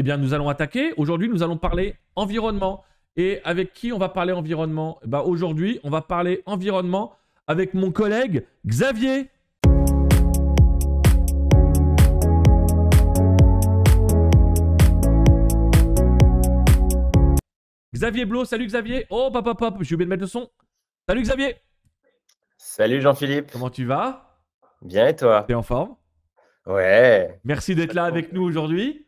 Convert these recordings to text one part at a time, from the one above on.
eh bien, nous allons attaquer. Aujourd'hui, nous allons parler environnement. Et avec qui on va parler environnement eh ben, Aujourd'hui, on va parler environnement avec mon collègue Xavier. Xavier Blo, salut Xavier. Oh, papa, pop, j'ai oublié de mettre le son. Salut Xavier. Salut Jean-Philippe. Comment tu vas Bien et toi T'es en forme Ouais. Merci d'être là avec nous aujourd'hui.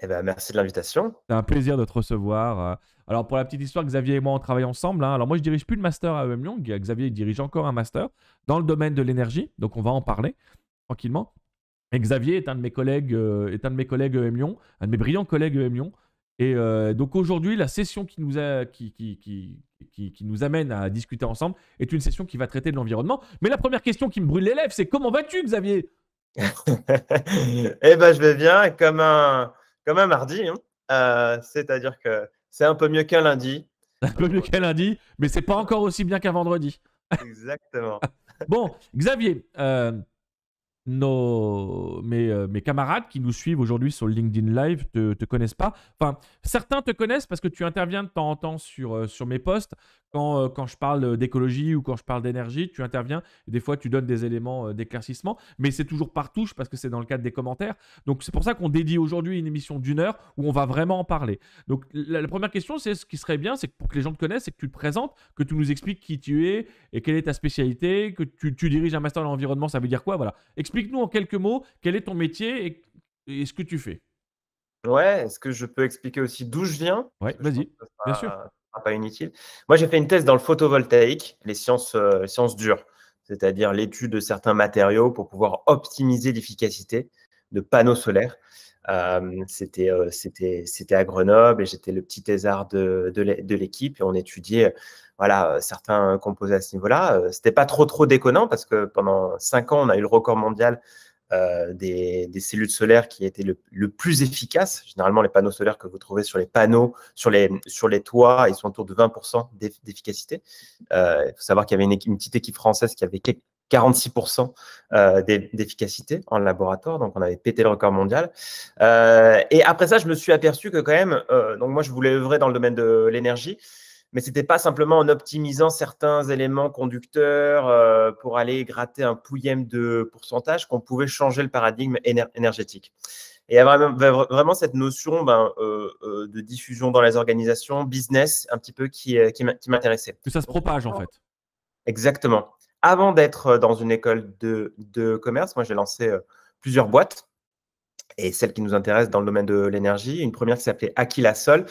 Eh ben, merci de l'invitation. C'est un plaisir de te recevoir. Euh. Alors, pour la petite histoire, Xavier et moi, on travaille ensemble. Hein. Alors, moi, je ne dirige plus le master à EM Lyon. Xavier dirige encore un master dans le domaine de l'énergie. Donc, on va en parler tranquillement. Et Xavier est un de mes collègues, euh, est un de mes collègues EM Lyon, un de mes brillants collègues EM Lyon. Et euh, donc, aujourd'hui, la session qui nous, amène à discuter ensemble est une session qui va traiter de l'environnement. Mais la première question qui me brûle les lèvres, c'est comment vas-tu, Xavier Eh ben, je vais bien. Comme un comme un mardi. C'est-à-dire que c'est un peu mieux qu'un lundi. Un peu mieux qu'un lundi, mais c'est pas encore aussi bien qu'un vendredi. Exactement. bon, Xavier, euh, nos, mes, euh, mes, camarades qui nous suivent aujourd'hui sur LinkedIn Live ne te, connaissent pas. Enfin, certains te connaissent parce que tu interviens de temps en temps sur, euh, sur mes posts. Quand, euh, quand je parle d'écologie ou quand je parle d'énergie, tu interviens. Et des fois, tu donnes des éléments d'éclaircissement. Mais c'est toujours par touche parce que c'est dans le cadre des commentaires. Donc, c'est pour ça qu'on dédie aujourd'hui une émission d'une heure où on va vraiment en parler. Donc, la, première question, c'est ce qui serait bien, c'est que pour que les gens te connaissent, c'est que tu te présentes, que tu nous expliques qui tu es et quelle est ta spécialité, que tu, tu diriges un master en environnement, ça veut dire quoi Voilà. Explique explique-nous en quelques mots quel est ton métier et, ce que tu fais. Ouais, est-ce que je peux expliquer aussi d'où je viens Ouais, vas-y, bien sûr. Pas inutile. Moi, j'ai fait une thèse dans le photovoltaïque, les sciences, euh, sciences dures, c'est-à-dire l'étude de certains matériaux pour pouvoir optimiser l'efficacité de panneaux solaires c'était, à Grenoble et j'étais le petit thésard de, de l'équipe et on étudiait voilà, certains composés à ce niveau-là. C'était pas trop, trop déconnant parce que pendant cinq ans, on a eu le record mondial des, cellules solaires qui étaient le, plus efficace. Généralement, les panneaux solaires que vous trouvez sur les panneaux, sur les, sur les toits, ils sont autour de 20% d'efficacité. Il faut savoir qu'il y avait une, une, petite équipe française qui avait 46% euh, d'efficacité en laboratoire, donc on avait pété le record mondial. Euh, et après ça, je me suis aperçu que quand même, euh, donc moi je voulais œuvrer dans le domaine de l'énergie, mais c'était pas simplement en optimisant certains éléments conducteurs pour aller gratter un pouillème de pourcentage qu'on pouvait changer le paradigme énergétique. Et il y a vraiment, cette notion ben, de diffusion dans les organisations, business, un petit peu qui, qui m'intéressait. Que ça se propage en fait. Exactement. Avant d'être dans une école de, commerce, moi j'ai lancé plusieurs boîtes et celle qui nous intéresse dans le domaine de l'énergie. Une première qui s'appelait Aquila Sol,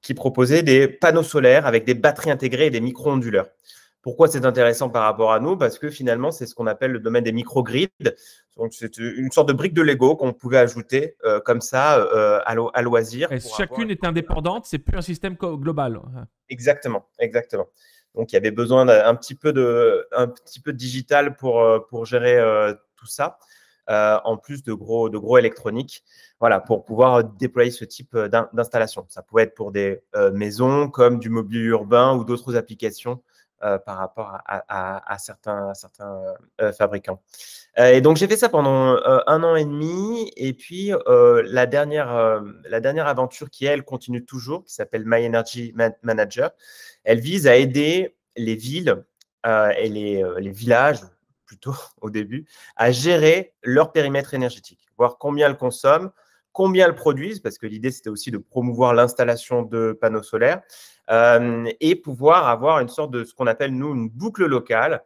qui proposait des panneaux solaires avec des batteries intégrées et des micro-onduleurs. Pourquoi c'est intéressant par rapport à nous Parce que finalement, c'est ce qu'on appelle le domaine des microgrids. Donc, c'est une sorte de brique de Lego qu'on pouvait ajouter comme ça à, à, loisir. Et chacune est indépendante, c'est plus un système global. Exactement, exactement. Donc, il y avait besoin d'un petit peu de, un petit peu digital pour, euh, gérer euh, tout ça, euh, en plus de gros, de gros électroniques, voilà, pour pouvoir déployer ce type d'installation. Ça pouvait être pour des maisons, comme du mobilier urbain ou d'autres applications par rapport à certains fabricants. Euh, et donc j'ai fait ça pendant euh, un an et demi. Et puis euh, la, dernière, la dernière aventure qui, elle, continue toujours, qui s'appelle My Energy Manager, elle vise à aider les villes et les, villages, plutôt au début, à gérer leur périmètre énergétique, voir combien elles consomment, combien elles produisent, parce que l'idée c'était aussi de promouvoir l'installation de panneaux solaires, et pouvoir avoir une sorte de ce qu'on appelle nous une boucle locale,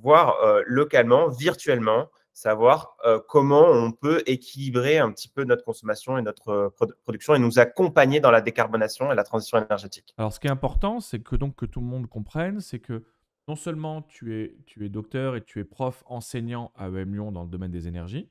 Voir euh, localement, virtuellement, savoir euh, comment on peut équilibrer un petit peu notre consommation et notre euh, production et nous accompagner dans la décarbonation et la transition énergétique. Alors ce qui est important, c'est que donc que tout le monde comprenne, c'est que non seulement tu es, tu es docteur et tu es prof enseignant à EM Lyon dans le domaine des énergies,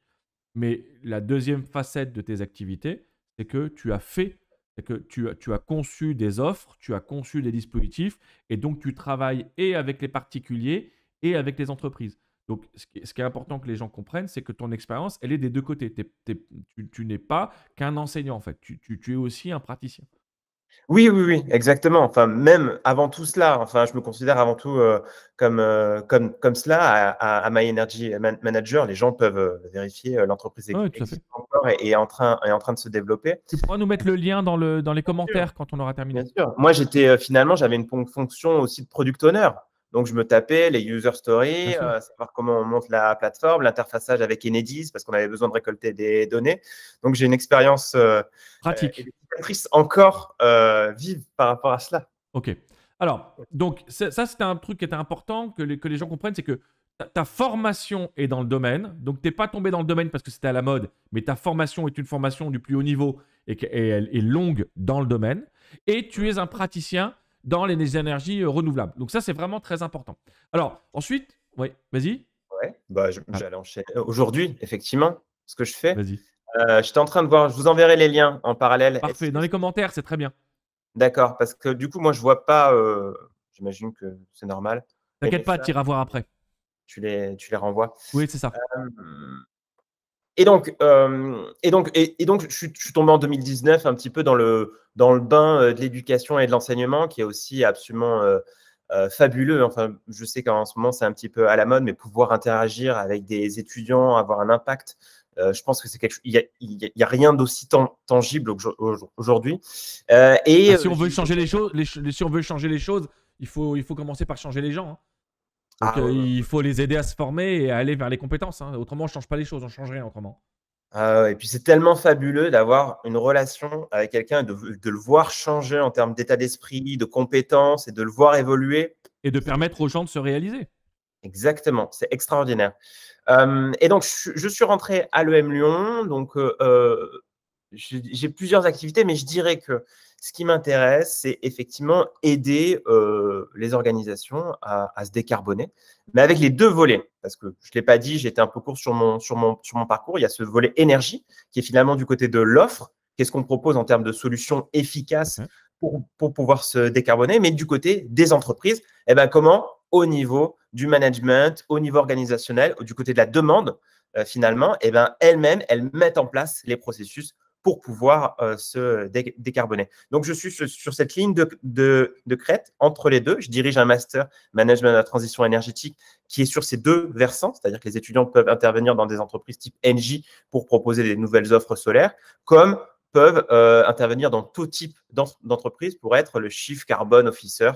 mais la deuxième facette de tes activités, c'est que tu as fait, c'est que tu, tu as conçu des offres, tu as conçu des dispositifs, et donc tu travailles et avec les particuliers et avec les entreprises. Donc, ce qui, est important que les gens comprennent, c'est que ton expérience, elle est des deux côtés. tu, n'es pas qu'un enseignant, en fait. Tu, es aussi un praticien. Oui, oui, oui, exactement. Enfin, même avant tout cela, enfin, je me considère avant tout euh, comme, euh, comme, comme cela à, à, My Energy Manager. Les gens peuvent euh, vérifier l'entreprise et, en train, est en train de se développer. Tu pourras nous mettre le lien dans, le, dans les commentaires quand on aura terminé. Bien sûr. Moi, j'étais finalement, j'avais une fonction aussi de product owner. Donc, je me tapais les user stories, euh, savoir comment on monte la plateforme, l'interfaçage avec Enedis, parce qu'on avait besoin de récolter des données. Donc, j'ai une expérience euh, pratique euh, encore euh, vive par rapport à cela. OK. Alors, donc, ça, c'était un truc qui était important que les, gens comprennent c'est que ta, formation est dans le domaine. Donc, tu n'es pas tombé dans le domaine parce que c'était à la mode, mais ta formation est une formation du plus haut niveau et elle est longue dans le domaine. Et tu es un praticien dans les énergies euh, renouvelables. Donc ça, c'est vraiment très important. Alors ensuite, oui, vas-y. Ouais, bah, ah. j'allais enchaîner. Euh, aujourd'hui, effectivement, ce que je fais. Vas-y. Euh, j'étais en train de voir, je vous enverrai les liens en parallèle. Parfait, dans les commentaires, c'est très bien. D'accord, parce que du coup, moi, je vois pas. J'imagine que c'est normal. T'inquiète pas, tu iras voir après. Tu les, tu les renvoies. Oui, c'est ça. Euh, et donc, et donc, et, donc je, suis, tombé en 2019 un petit peu dans le, dans le bain euh, de l'éducation et de l'enseignement, qui est aussi absolument euh, fabuleux. Enfin, je sais qu'en ce moment, c'est un petit peu à la mode, mais pouvoir interagir avec des étudiants, avoir un impact, je pense que c'est quelque chose. Il n'y a, rien d'aussi tangible aujourd'hui. et bah, si on veut changer les choses, si on veut changer les choses, il faut, il faut commencer par changer les gens. Hein. Ah, euh, il faut les aider à se former et à aller vers les compétences. Hein. Autrement, on ne change pas les choses, on ne change rien autrement. Ah, et puis, c'est tellement fabuleux d'avoir une relation avec quelqu'un, de, de le voir changer en termes d'état d'esprit, de compétences et de le voir évoluer. Et de permettre aux gens de se réaliser. Exactement, c'est extraordinaire. et donc, je suis rentré à l'EM Lyon. Donc, euh, euh, j'ai plusieurs activités, mais je dirais que ce qui m'intéresse, c'est effectivement aider euh, les organisations à, se décarboner, mais avec les deux volets. Parce que je ne l'ai pas dit, j'étais un peu court sur mon, sur, mon, sur mon parcours. Il y a ce volet énergie qui est finalement du côté de l'offre. Qu'est-ce qu'on propose en termes de solutions efficaces mmh. pour, pouvoir se décarboner Mais du côté des entreprises, eh ben, comment au niveau du management, au niveau organisationnel, du côté de la demande, euh, finalement, eh ben, elles-mêmes, elles mettent en place les processus pour pouvoir euh, se décarboner. Donc, je suis sur, cette ligne de, crête entre les deux. Je dirige un master management de la transition énergétique qui est sur ces deux versants, c'est-à-dire que les étudiants peuvent intervenir dans des entreprises type NJ pour proposer des nouvelles offres solaires, comme peuvent euh, intervenir dans tout type d'entreprise pour être le chief carbone officer,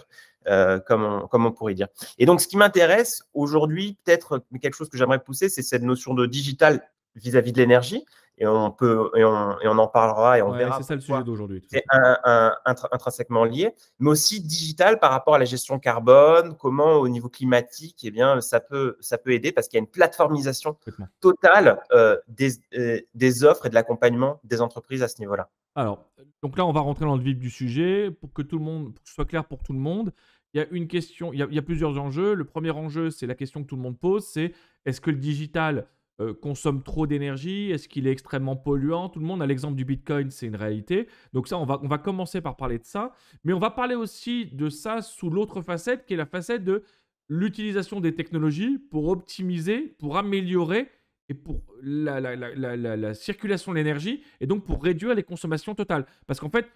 euh, comme, on, pourrait dire. Et donc, ce qui m'intéresse aujourd'hui, peut-être quelque chose que j'aimerais pousser, c'est cette notion de digital vis à -vis de l'énergie, et on peut et on, et on en parlera et on verra. C'est ça le sujet d'aujourd'hui. C'est un, intrinsèquement lié, mais aussi digital par rapport à la gestion carbone, comment au niveau climatique, et eh bien ça peut ça peut aider parce qu'il y a une plateformisation totale euh, des, euh, des offres et de l'accompagnement des entreprises à ce niveau-là. Alors donc là on va rentrer dans le vif du sujet pour que tout le monde pour que ce soit clair pour tout le monde. Il y a une question, il y a, il y a plusieurs enjeux. Le premier enjeu, c'est la question que tout le monde pose, c'est est-ce que le digital euh, consomme trop d'énergie Est-ce qu'il est extrêmement polluant Tout le monde a l'exemple du Bitcoin, c'est une réalité. Donc ça, on va, on va commencer par parler de ça. Mais on va parler aussi de ça sous l'autre facette, qui est la facette de l'utilisation des technologies pour optimiser, pour améliorer et pour la, la, la, la circulation de l'énergie, et donc pour réduire les consommations totales. Parce qu'en fait,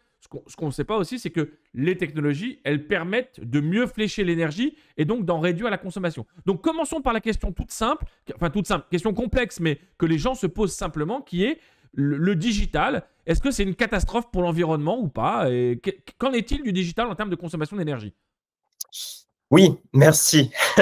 ce qu'on ne sait pas aussi, c'est que les technologies, elles permettent de mieux flécher l'énergie et donc d'en réduire la consommation. Donc commençons par la question toute simple, enfin toute simple, question complexe, mais que les gens se posent simplement, qui est le, digital. Est-ce que c'est une catastrophe pour l'environnement ou pas Et qu'en est-il du digital en termes de consommation d'énergie Oui, merci.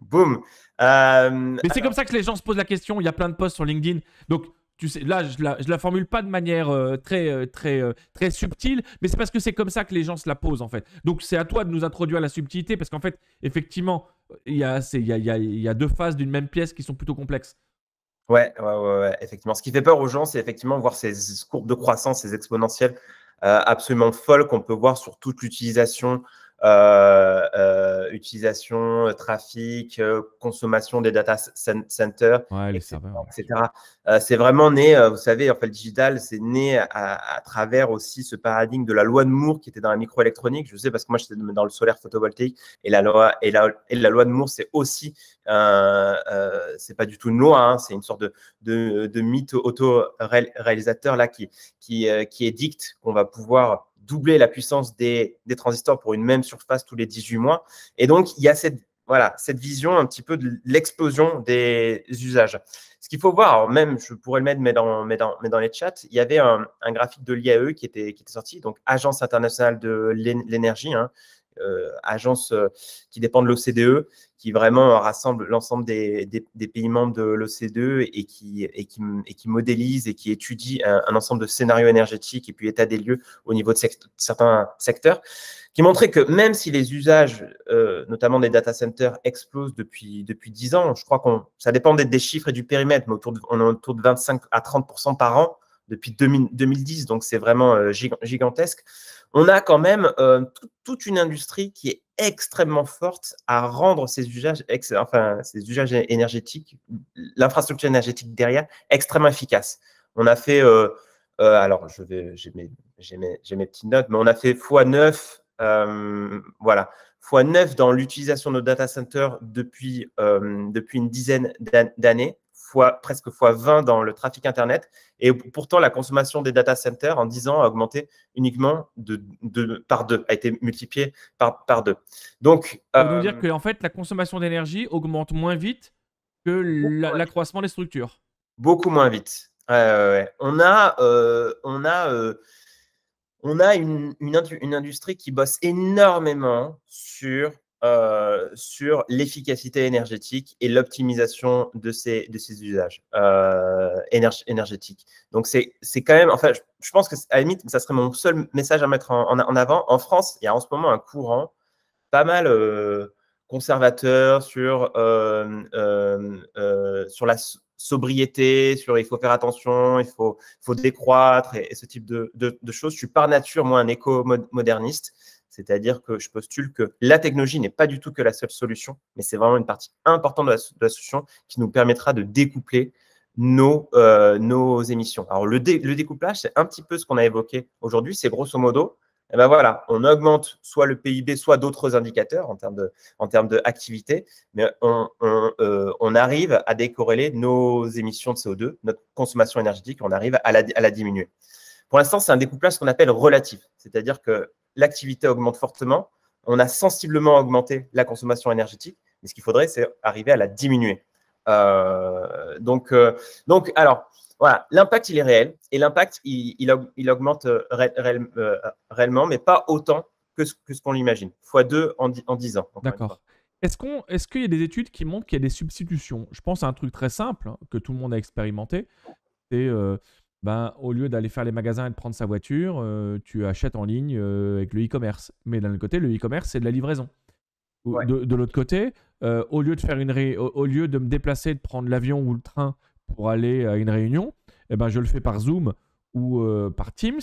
Boum. Euh, mais c'est comme ça que les gens se posent la question. Il y a plein de posts sur LinkedIn. Donc sais, là, je la, la formule pas de manière euh, très, euh, très, euh, très subtile, mais c'est parce que c'est comme ça que les gens se la posent, en fait. Donc, c'est à toi de nous introduire à la subtilité, parce qu'en fait, effectivement, il y a, y a, y a deux phases d'une même pièce qui sont plutôt complexes. Ouais, ouais, ouais, ouais, effectivement. Ce qui fait peur aux gens, c'est effectivement voir ces courbes de croissance, ces exponentielles absolument folles qu'on peut voir sur toute l'utilisation euh, euh, utilisation, euh, trafic, consommation des data centers, etc. C'est vraiment né, vous savez, en fait, le digital, c'est né à, travers aussi ce paradigme de la loi de Moore qui était dans la microélectronique. Je sais parce que moi, j'étais dans le solaire photovoltaïque et la loi, et la, loi de Moore, c'est aussi, c'est pas du tout une loi, hein, c'est une sorte de, de mythe auto-réalisateur là qui, qui, qui édicte qu'on va pouvoir doubler la puissance des, transistors pour une même surface tous les 18 mois. Et donc, il y a cette, voilà, cette vision un petit peu de l'explosion des usages. Ce qu'il faut voir, même, je pourrais le mettre, mais dans, mais dans, mais dans les chats, il y avait un, graphique de l'IAE qui était, qui était sorti, donc Agence internationale de l'énergie, hein, euh, agence euh, qui dépend de l'OCDE, qui vraiment rassemble l'ensemble des, pays membres de l'OCDE et qui, et, et qui modélise et qui étudie un, ensemble de scénarios énergétiques et puis état des lieux au niveau de, certains secteurs, qui montrait que même si les usages, euh, notamment des data centers, explosent depuis, depuis 10 ans, je crois qu'on ça dépend des, chiffres et du périmètre, mais autour de, on est autour de 25 à 30 par an depuis 2010, donc c'est vraiment gigantesque on a quand même euh, toute une industrie qui est extrêmement forte à rendre ces usages, enfin, ces usages énergétiques, l'infrastructure énergétique derrière, extrêmement efficace. On a fait, euh, euh, alors je vais, j'ai mes, mes, mes, petites notes, mais on a fait x9, voilà, x9 dans l'utilisation de nos data centers depuis, depuis une dizaine d'années fois, presque fois 20 dans le trafic Internet. Et pourtant, la consommation des data centers en 10 ans a augmenté uniquement de, de par deux, a été multipliée par, par deux. Donc, euh... Ça dire que en fait, la consommation d'énergie augmente moins vite que l'accroissement des structures. Beaucoup moins vite. On a, euh, on a, euh, on a une, une, une industrie qui bosse énormément sur euh, sur l'efficacité énergétique et l'optimisation de ces, de ces usages euh, énergétiques. Donc, c'est quand même, enfin, je, pense que à la limite, ça serait mon seul message à mettre en, avant. En France, il y a en ce moment un courant pas mal euh, conservateur sur, sur la sobriété, sur il faut faire attention, il faut, faut décroître et, ce type de, de, choses. Je suis par nature, moi, un éco-moderniste. C'est-à-dire que je postule que la technologie n'est pas du tout que la seule solution, mais c'est vraiment une partie importante de la, solution qui nous permettra de découpler nos, euh, nos émissions. Alors, le, découplage, c'est un petit peu ce qu'on a évoqué aujourd'hui. C'est grosso modo, eh ben voilà, on augmente soit le PIB, soit d'autres indicateurs en termes d'activité, mais euh, on, arrive à décorréler nos émissions de CO2, notre consommation énergétique, on arrive à la, à la diminuer. Pour l'instant, c'est un découplage qu'on appelle relatif, c'est-à-dire que l'activité augmente fortement, on a sensiblement augmenté la consommation énergétique, mais ce qu'il faudrait, c'est arriver à la diminuer. Euh, donc, euh, donc, alors, voilà, l'impact, il est réel, et l'impact, il, il, augmente euh, réellement, mais pas autant que ce, qu'on l'imagine, fois deux en, en ans. D'accord. Est-ce qu'on, est-ce qu'il y a des études qui montrent qu'il y a des substitutions Je pense à un truc très simple hein, que tout le monde a expérimenté. C'est ben, au lieu d'aller faire les magasins et de prendre sa voiture, euh, tu achètes en ligne euh, avec le e-commerce. Mais d'un autre côté, le e-commerce, c'est de la livraison. De, l'autre côté, euh, au, lieu de faire une au, lieu de me déplacer, de prendre l'avion ou le train pour aller à une réunion, eh ben, je le fais par Zoom ou par Teams.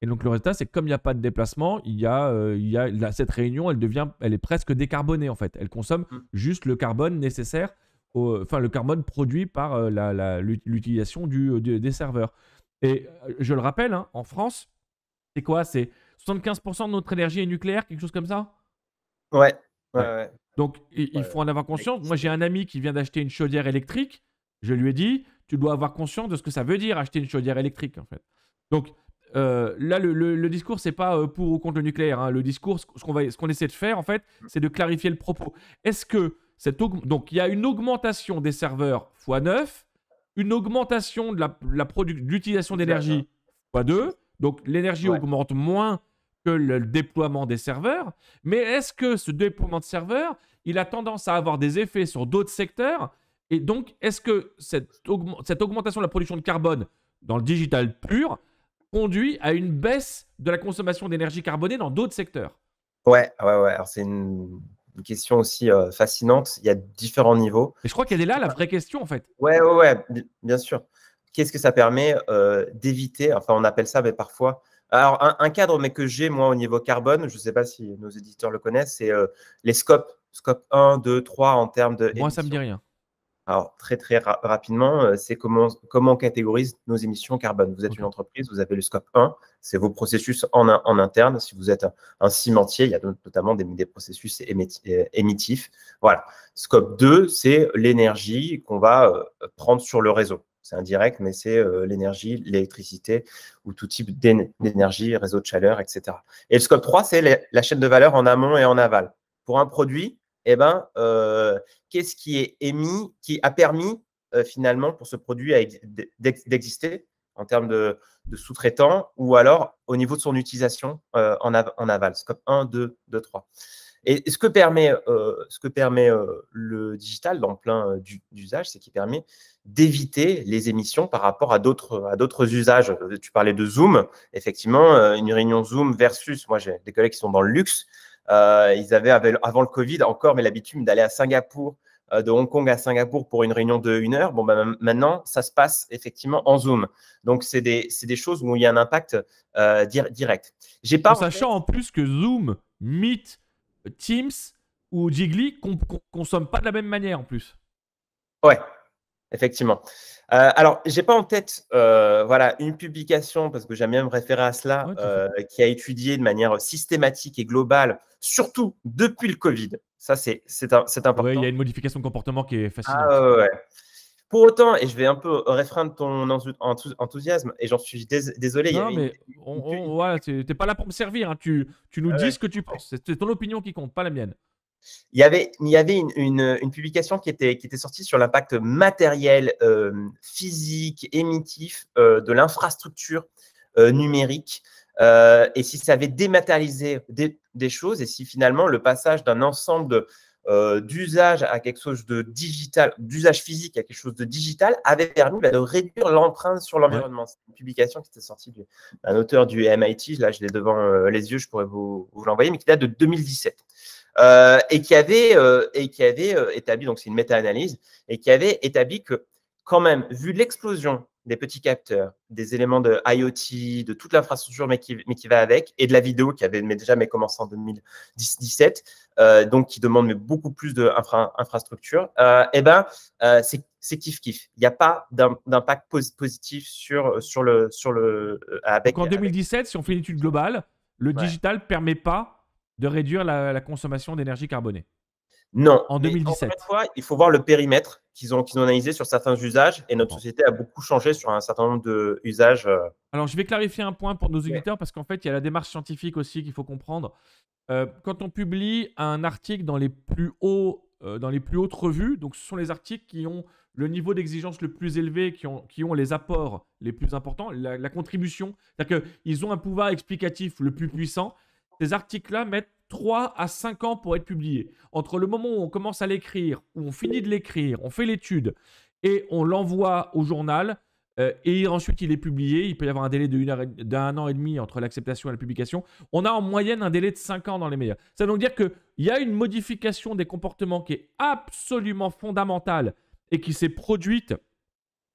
Et donc le résultat, c'est que comme il n'y a pas de déplacement, il y a, il y a cette réunion, elle, devient, elle est presque décarbonée en fait. Elle consomme mmh. juste le carbone nécessaire, enfin le carbone produit par l'utilisation la, l'utilisation du, des serveurs. Et euh, je le rappelle, hein, en France, c'est quoi C'est 75% de notre énergie est nucléaire, quelque chose comme ça ouais, Donc, il, faut en avoir conscience. Moi, j'ai un ami qui vient d'acheter une chaudière électrique. Je lui ai dit, tu dois avoir conscience de ce que ça veut dire acheter une chaudière électrique, en fait. Donc, euh, là, le, le, ce discours, c'est pas euh, pour ou contre le nucléaire. Hein. Le discours, ce qu'on essaie de faire, en fait, mm. c'est de clarifier le propos. Est-ce que donc il y a une augmentation des serveurs x9 une augmentation de l'utilisation d'énergie fois deux, Donc l'énergie augmente moins que le déploiement des serveurs. Mais est-ce que ce déploiement de serveurs, il a tendance à avoir des effets sur d'autres secteurs Et donc, est-ce que cette, cette augmentation de la production de carbone dans le digital pur conduit à une baisse de la consommation d'énergie carbonée dans d'autres secteurs Ouais, ouais, ouais. Alors c'est une une question aussi euh, fascinante. Il y a différents niveaux. je crois qu'elle est là la vraie question en fait. Ouais, ouais, ouais bien sûr. Qu'est-ce que ça permet euh, d'éviter Enfin, on appelle ça, mais parfois. Alors, un, cadre, mais que j'ai moi au niveau carbone, je ne sais pas si nos éditeurs le connaissent, c'est euh, les scopes, scope 1, 2, 3 en termes de. Moi, ça me dit rien. Alors, très, très rapidement, euh, c'est comment, on catégorise nos émissions carbone. Vous êtes une mhm. entreprise, vous avez le scope 1, c'est vos processus en, interne. Si vous êtes un, cimentier, il y a notamment des, des processus émettifs. Euh, voilà. Scope 2, c'est l'énergie qu'on va euh, prendre sur le réseau. C'est indirect, mais c'est l'énergie, l'électricité ou tout type d'énergie, réseau de chaleur, etc. Et le scope 3, c'est la chaîne de valeur en amont et en aval. Pour un produit, eh ben, euh, qu'est-ce qui est émis, qui a permis euh, finalement pour ce produit d'exister en termes de, sous-traitants ou alors au niveau de son utilisation euh, en, en, aval, scope 1, 2, 2, 3. Et ce que permet, ce que permet le digital dans plein d'usages, c'est qu'il permet d'éviter les émissions par rapport à d'autres usages. Tu parlais de Zoom, effectivement, une réunion Zoom versus, moi j'ai des collègues qui sont dans le luxe, euh, ils avaient, avant le Covid encore, mais l'habitude d'aller à Singapour, euh, de Hong Kong à Singapour pour une réunion de une heure. Bon, bah, maintenant, ça se passe effectivement en Zoom. Donc, c'est des, des, choses où il y a un impact euh, direct. J'ai pas en sachant en plus que Zoom, Meet, Teams ou Jiggly ne consomment pas de la même manière en plus. Ouais, Effectivement. Euh, alors, je n'ai pas en tête euh, voilà, une publication, parce que j'aime bien me référer à cela, euh, qui a étudié de manière systématique et globale, surtout depuis le Covid. Ça, c'est important. Oui, il y a une modification de comportement qui est ah facile. Pour autant, et je vais un peu refreindre ton enthousiasme, et j'en suis désolé. Non, mais tu n'es pas là pour me servir. Hein. Tu, tu, nous dis ce que tu penses. C'est ton opinion qui compte, pas la mienne. Il y avait, il y avait une, publication qui était, qui était sortie sur l'impact matériel, euh, physique, émitif euh, de l'infrastructure euh, numérique. et si ça avait dématérialisé des, choses, et si finalement le passage d'un ensemble d'usages à quelque chose de digital, d'usage physique à quelque chose de digital, avait permis bah, de réduire l'empreinte sur l'environnement. C'est une publication qui était sortie d'un auteur du MIT, là je l'ai devant les yeux, je pourrais vous, vous l'envoyer, mais qui date de 2017. Euh, et qui avait, euh, et qui avait euh, établi, donc c'est une méta-analyse, et qui avait établi que quand même, vu l'explosion des petits capteurs, des éléments de IoT, de toute l'infrastructure, mais qui, mais qui va avec, et de la vidéo qui avait déjà mais commencé en 2017, donc qui demande mais beaucoup plus d'infrastructures, eh ben, c'est kiff-kiff. Il n'y a pas d'impact positif sur, sur le, sur le, avec, donc en 2017, si on fait une étude globale, le digital ne permet pas de réduire la, consommation d'énergie carbonée. Non. En 2017. Encore une fois, il faut voir le périmètre qu'ils ont, qu'ils ont analysé sur certains usages et notre société a beaucoup changé sur un certain nombre d'usages. Euh. Alors, je vais clarifier un point pour nos auditeurs parce qu'en fait, il y a la démarche scientifique aussi qu'il faut comprendre. Euh, quand on publie un article dans les plus hauts euh, dans les plus hautes revues. Donc, ce sont les articles qui ont le niveau d'exigence le plus élevé, qui ont, qui ont les apports les plus importants, la, la contribution. C'est-à-dire qu'ils ont un pouvoir explicatif le plus puissant ces articles-là mettent 3 à 5 ans pour être publiés. Entre le moment où on commence à l'écrire, où on finit de l'écrire, on fait l'étude et on l'envoie au journal, euh, et ensuite il est publié, il peut y avoir un délai d'un an et demi entre l'acceptation et la publication, on a en moyenne un délai de 5 ans dans les meilleurs. Ça veut donc dire qu'il y a une modification des comportements qui est absolument fondamentale et qui s'est produite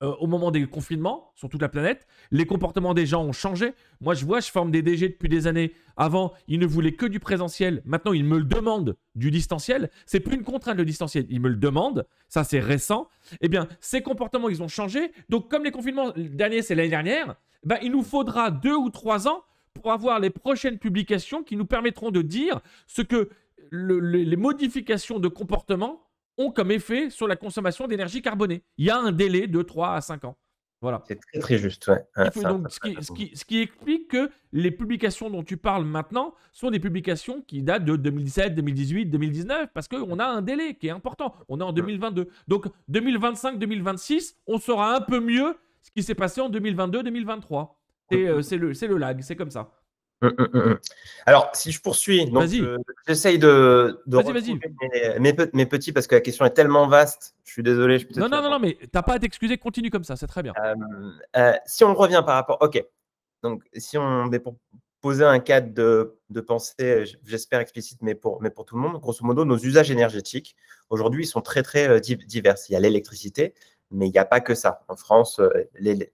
euh, au moment des confinements sur toute la planète. Les comportements des gens ont changé. Moi, je vois, je forme des DG depuis des années. Avant, ils ne voulaient que du présentiel. Maintenant, ils me le demandent du distanciel. C'est plus une contrainte le distanciel. Ils me le demandent. Ça, c'est récent. Eh bien, ces comportements, ils ont changé. Donc, comme les confinements d'année, c'est l'année dernière, eh ben, il nous faudra deux ou trois ans pour avoir les prochaines publications qui nous permettront de dire ce que les modifications de comportement ont comme effet sur la consommation d'énergie carbonée. Il y a un délai de 3 à 5 ans. Voilà. C'est très très juste. Ouais. donc, ce, qui, ce, qui, explique que les publications dont tu parles maintenant sont des publications qui datent de 2017, 2018, 2019, parce qu'on a un délai qui est important. On est en 2022. Mm. Donc 2025-2026, on saura un peu mieux ce qui s'est passé en 2022-2023. Mm. Euh, c'est le, le lag, c'est comme ça. Hum, hum, hum, Alors, si je poursuis, euh, j'essaye de, de Mes, petits parce que la question est tellement vaste. Je suis désolé. Je non, non, non, non, mais t'as pas à t'excuser. Continue comme ça, c'est très bien. Euh, euh, si on revient par rapport, ok. Donc, si on pour poser un cadre de, pensée, j'espère explicite, mais pour, mais pour tout le monde, grosso modo, nos usages énergétiques aujourd'hui sont très très divers. Il y a l'électricité, mais il n'y a pas que ça. En France, euh,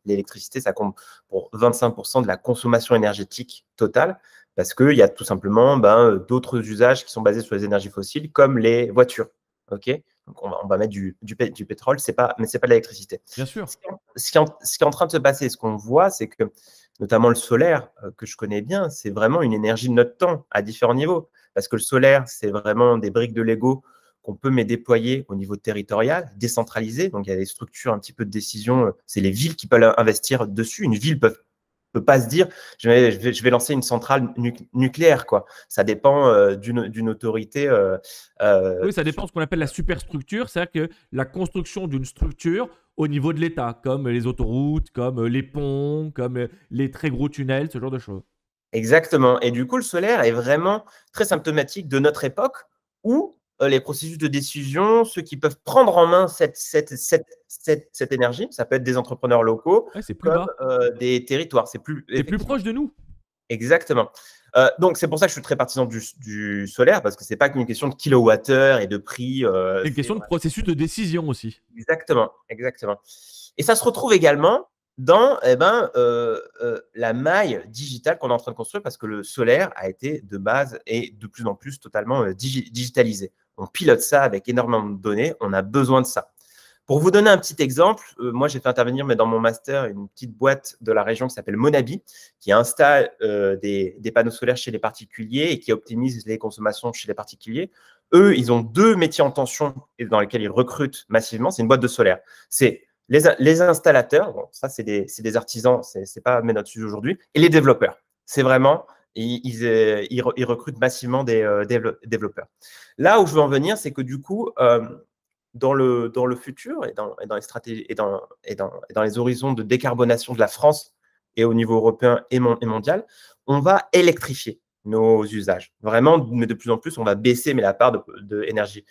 l'électricité, ça compte pour 25% de la consommation énergétique totale, parce qu'il y a tout simplement ben, euh, d'autres usages qui sont basés sur les énergies fossiles, comme les voitures. OK Donc on, va, mettre du, du, pétrole, pas, mais ce n'est pas de l'électricité. Bien sûr. ce qui, est en train de se passer, ce qu'on voit, c'est que notamment le solaire, euh, que je connais bien, c'est vraiment une énergie de notre temps à différents niveaux. Parce que le solaire, c'est vraiment des briques de Lego on peut mais déployer au niveau territorial, décentralisé. Donc il y a des structures un petit peu de décision. Euh, c'est les villes qui peuvent investir dessus. Une ville peut peut pas se dire je vais, lancer une centrale nucléaire quoi. Ça dépend euh, d'une autorité. Euh, oui, ça dépend de ce qu'on appelle la superstructure, c'est-à-dire que la construction d'une structure au niveau de l'État, comme les autoroutes, comme les ponts, comme les très gros tunnels, ce genre de choses. Exactement. Et du coup, le solaire est vraiment très symptomatique de notre époque où euh, les processus de décision, ceux qui peuvent prendre en main cette, cette, énergie. Ça peut être des entrepreneurs locaux, euh, des territoires. C'est plus, plus proche de nous. Exactement. Euh, donc, c'est pour ça que je suis très partisan du, solaire, parce que ce n'est pas qu'une question de kilowattheure et de prix. c'est une question de processus de décision aussi. Exactement, exactement. Et ça se retrouve également dans eh ben, la maille digitale qu'on est en train de construire parce que le solaire a été de base et de plus en plus totalement digitalisé on pilote ça avec énormément de données, on a besoin de ça. Pour vous donner un petit exemple, euh, moi j'ai fait intervenir mais dans mon master une petite boîte de la région qui s'appelle Monabi, qui installe euh, des, panneaux solaires chez les particuliers et qui optimise les consommations chez les particuliers. Eux, ils ont deux métiers en tension dans lesquels ils recrutent massivement, c'est une boîte de solaire. C'est les, installateurs, ça c'est des, artisans, ce n'est pas mais notre sujet aujourd'hui, et les développeurs. C'est vraiment euh, ils, recrutent massivement des euh, développeurs. Là où je veux en venir, c'est que du coup, euh, dans le, futur et dans, les dans, les horizons de décarbonation de la France et au niveau européen et, mondial, on va électrifier nos usages. Vraiment, mais de plus en plus, on va baisser mais la part d'énergie de, énergie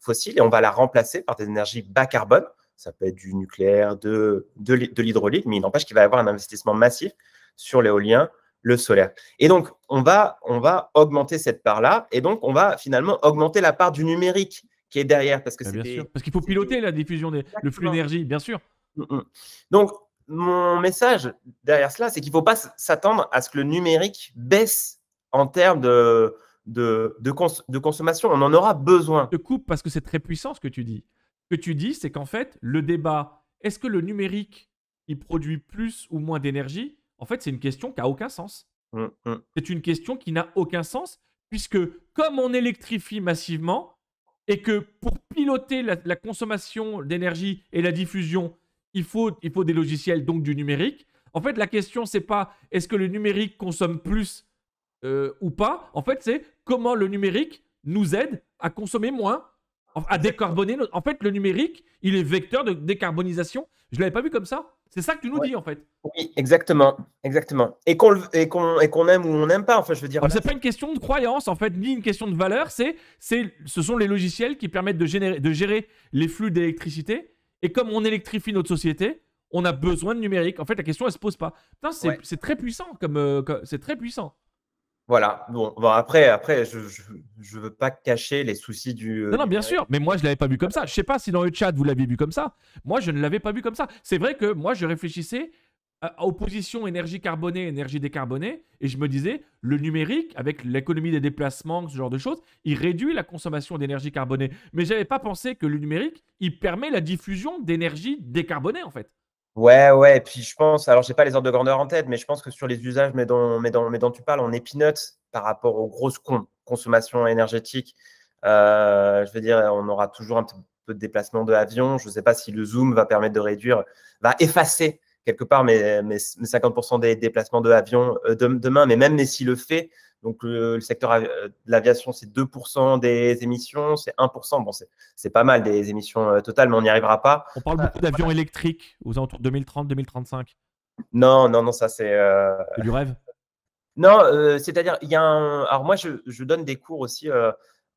fossile et on va la remplacer par des énergies bas carbone. Ça peut être du nucléaire, de, de, de l'hydraulique, mais il n'empêche qu'il va y avoir un investissement massif sur l'éolien, le solaire. Et donc, on va, on va augmenter cette part-là, et donc on va finalement augmenter la part du numérique qui est derrière. Parce que parce qu'il faut piloter la diffusion, des, le flux d'énergie, bien sûr. Mm, mm. Donc, mon message derrière cela, c'est qu'il ne faut pas s'attendre à ce que le numérique baisse en termes de, de, de, de, consommation. On en aura besoin. Je te coupe parce que c'est très puissant ce que tu dis. Ce que tu dis, c'est qu'en fait, le débat, est-ce que le numérique, il produit plus ou moins d'énergie en fait, c'est une question qui n'a aucun sens. Mmh, mmh. C'est une question qui n'a aucun sens, puisque comme on électrifie massivement, et que pour piloter la, consommation d'énergie et la diffusion, il faut, il faut des logiciels, donc du numérique. En fait, la question, c'est pas est-ce que le numérique consomme plus euh, ou pas. En fait, c'est comment le numérique nous aide à consommer moins, à décarboner. En fait, le numérique, il est vecteur de décarbonisation. Je l'avais pas vu comme ça. C'est ça que tu nous dis en fait. Oui, exactement, exactement. Et qu'on et qu'on aime ou on n'aime pas, fait, je veux dire. C'est pas une question de croyance en fait, ni une question de valeur. C'est c'est ce sont les logiciels qui permettent de générer de gérer les flux d'électricité. Et comme on électrifie notre société, on a besoin de numérique. En fait, la question elle se pose pas. c'est très puissant comme euh, c'est très puissant. Voilà. Bon, bon, après, après, je, je, veux pas cacher les soucis du. non, non, bien sûr. Mais moi, je l'avais pas vu comme ça. Je sais pas si dans le chat vous l'aviez vu comme ça. Moi, je ne l'avais pas vu comme ça. C'est vrai que moi, je réfléchissais à opposition énergie carbonée, énergie décarbonée, et je me disais, le numérique, avec l'économie des déplacements, ce genre de choses, il réduit la consommation d'énergie carbonée. Mais j'avais pas pensé que le numérique, il permet la diffusion d'énergie décarbonée, en fait. Ouais, ouais. Et puis je pense, alors j'ai pas les ordres de grandeur en tête, mais je pense que sur les usages, mais dont, mais dont, mais dont tu parles, on est par rapport aux grosses consommations énergétiques. Euh, je veux dire, on aura toujours un peu de déplacement de avion. Je ne sais pas si le zoom va permettre de réduire, va effacer quelque part mais 50% des déplacements euh, de demain, mais même Messi le fait. Donc le, secteur euh, de l'aviation, c'est 2% des émissions, c'est 1%. Bon, c'est pas mal des émissions euh, totales, mais on n'y arrivera pas. On parle beaucoup d'avions électriques aux alentours 2030-2035. Non, non, non, ça c'est. C'est du rêve Non, c'est-à-dire, il y a un. Alors moi, je, donne des cours aussi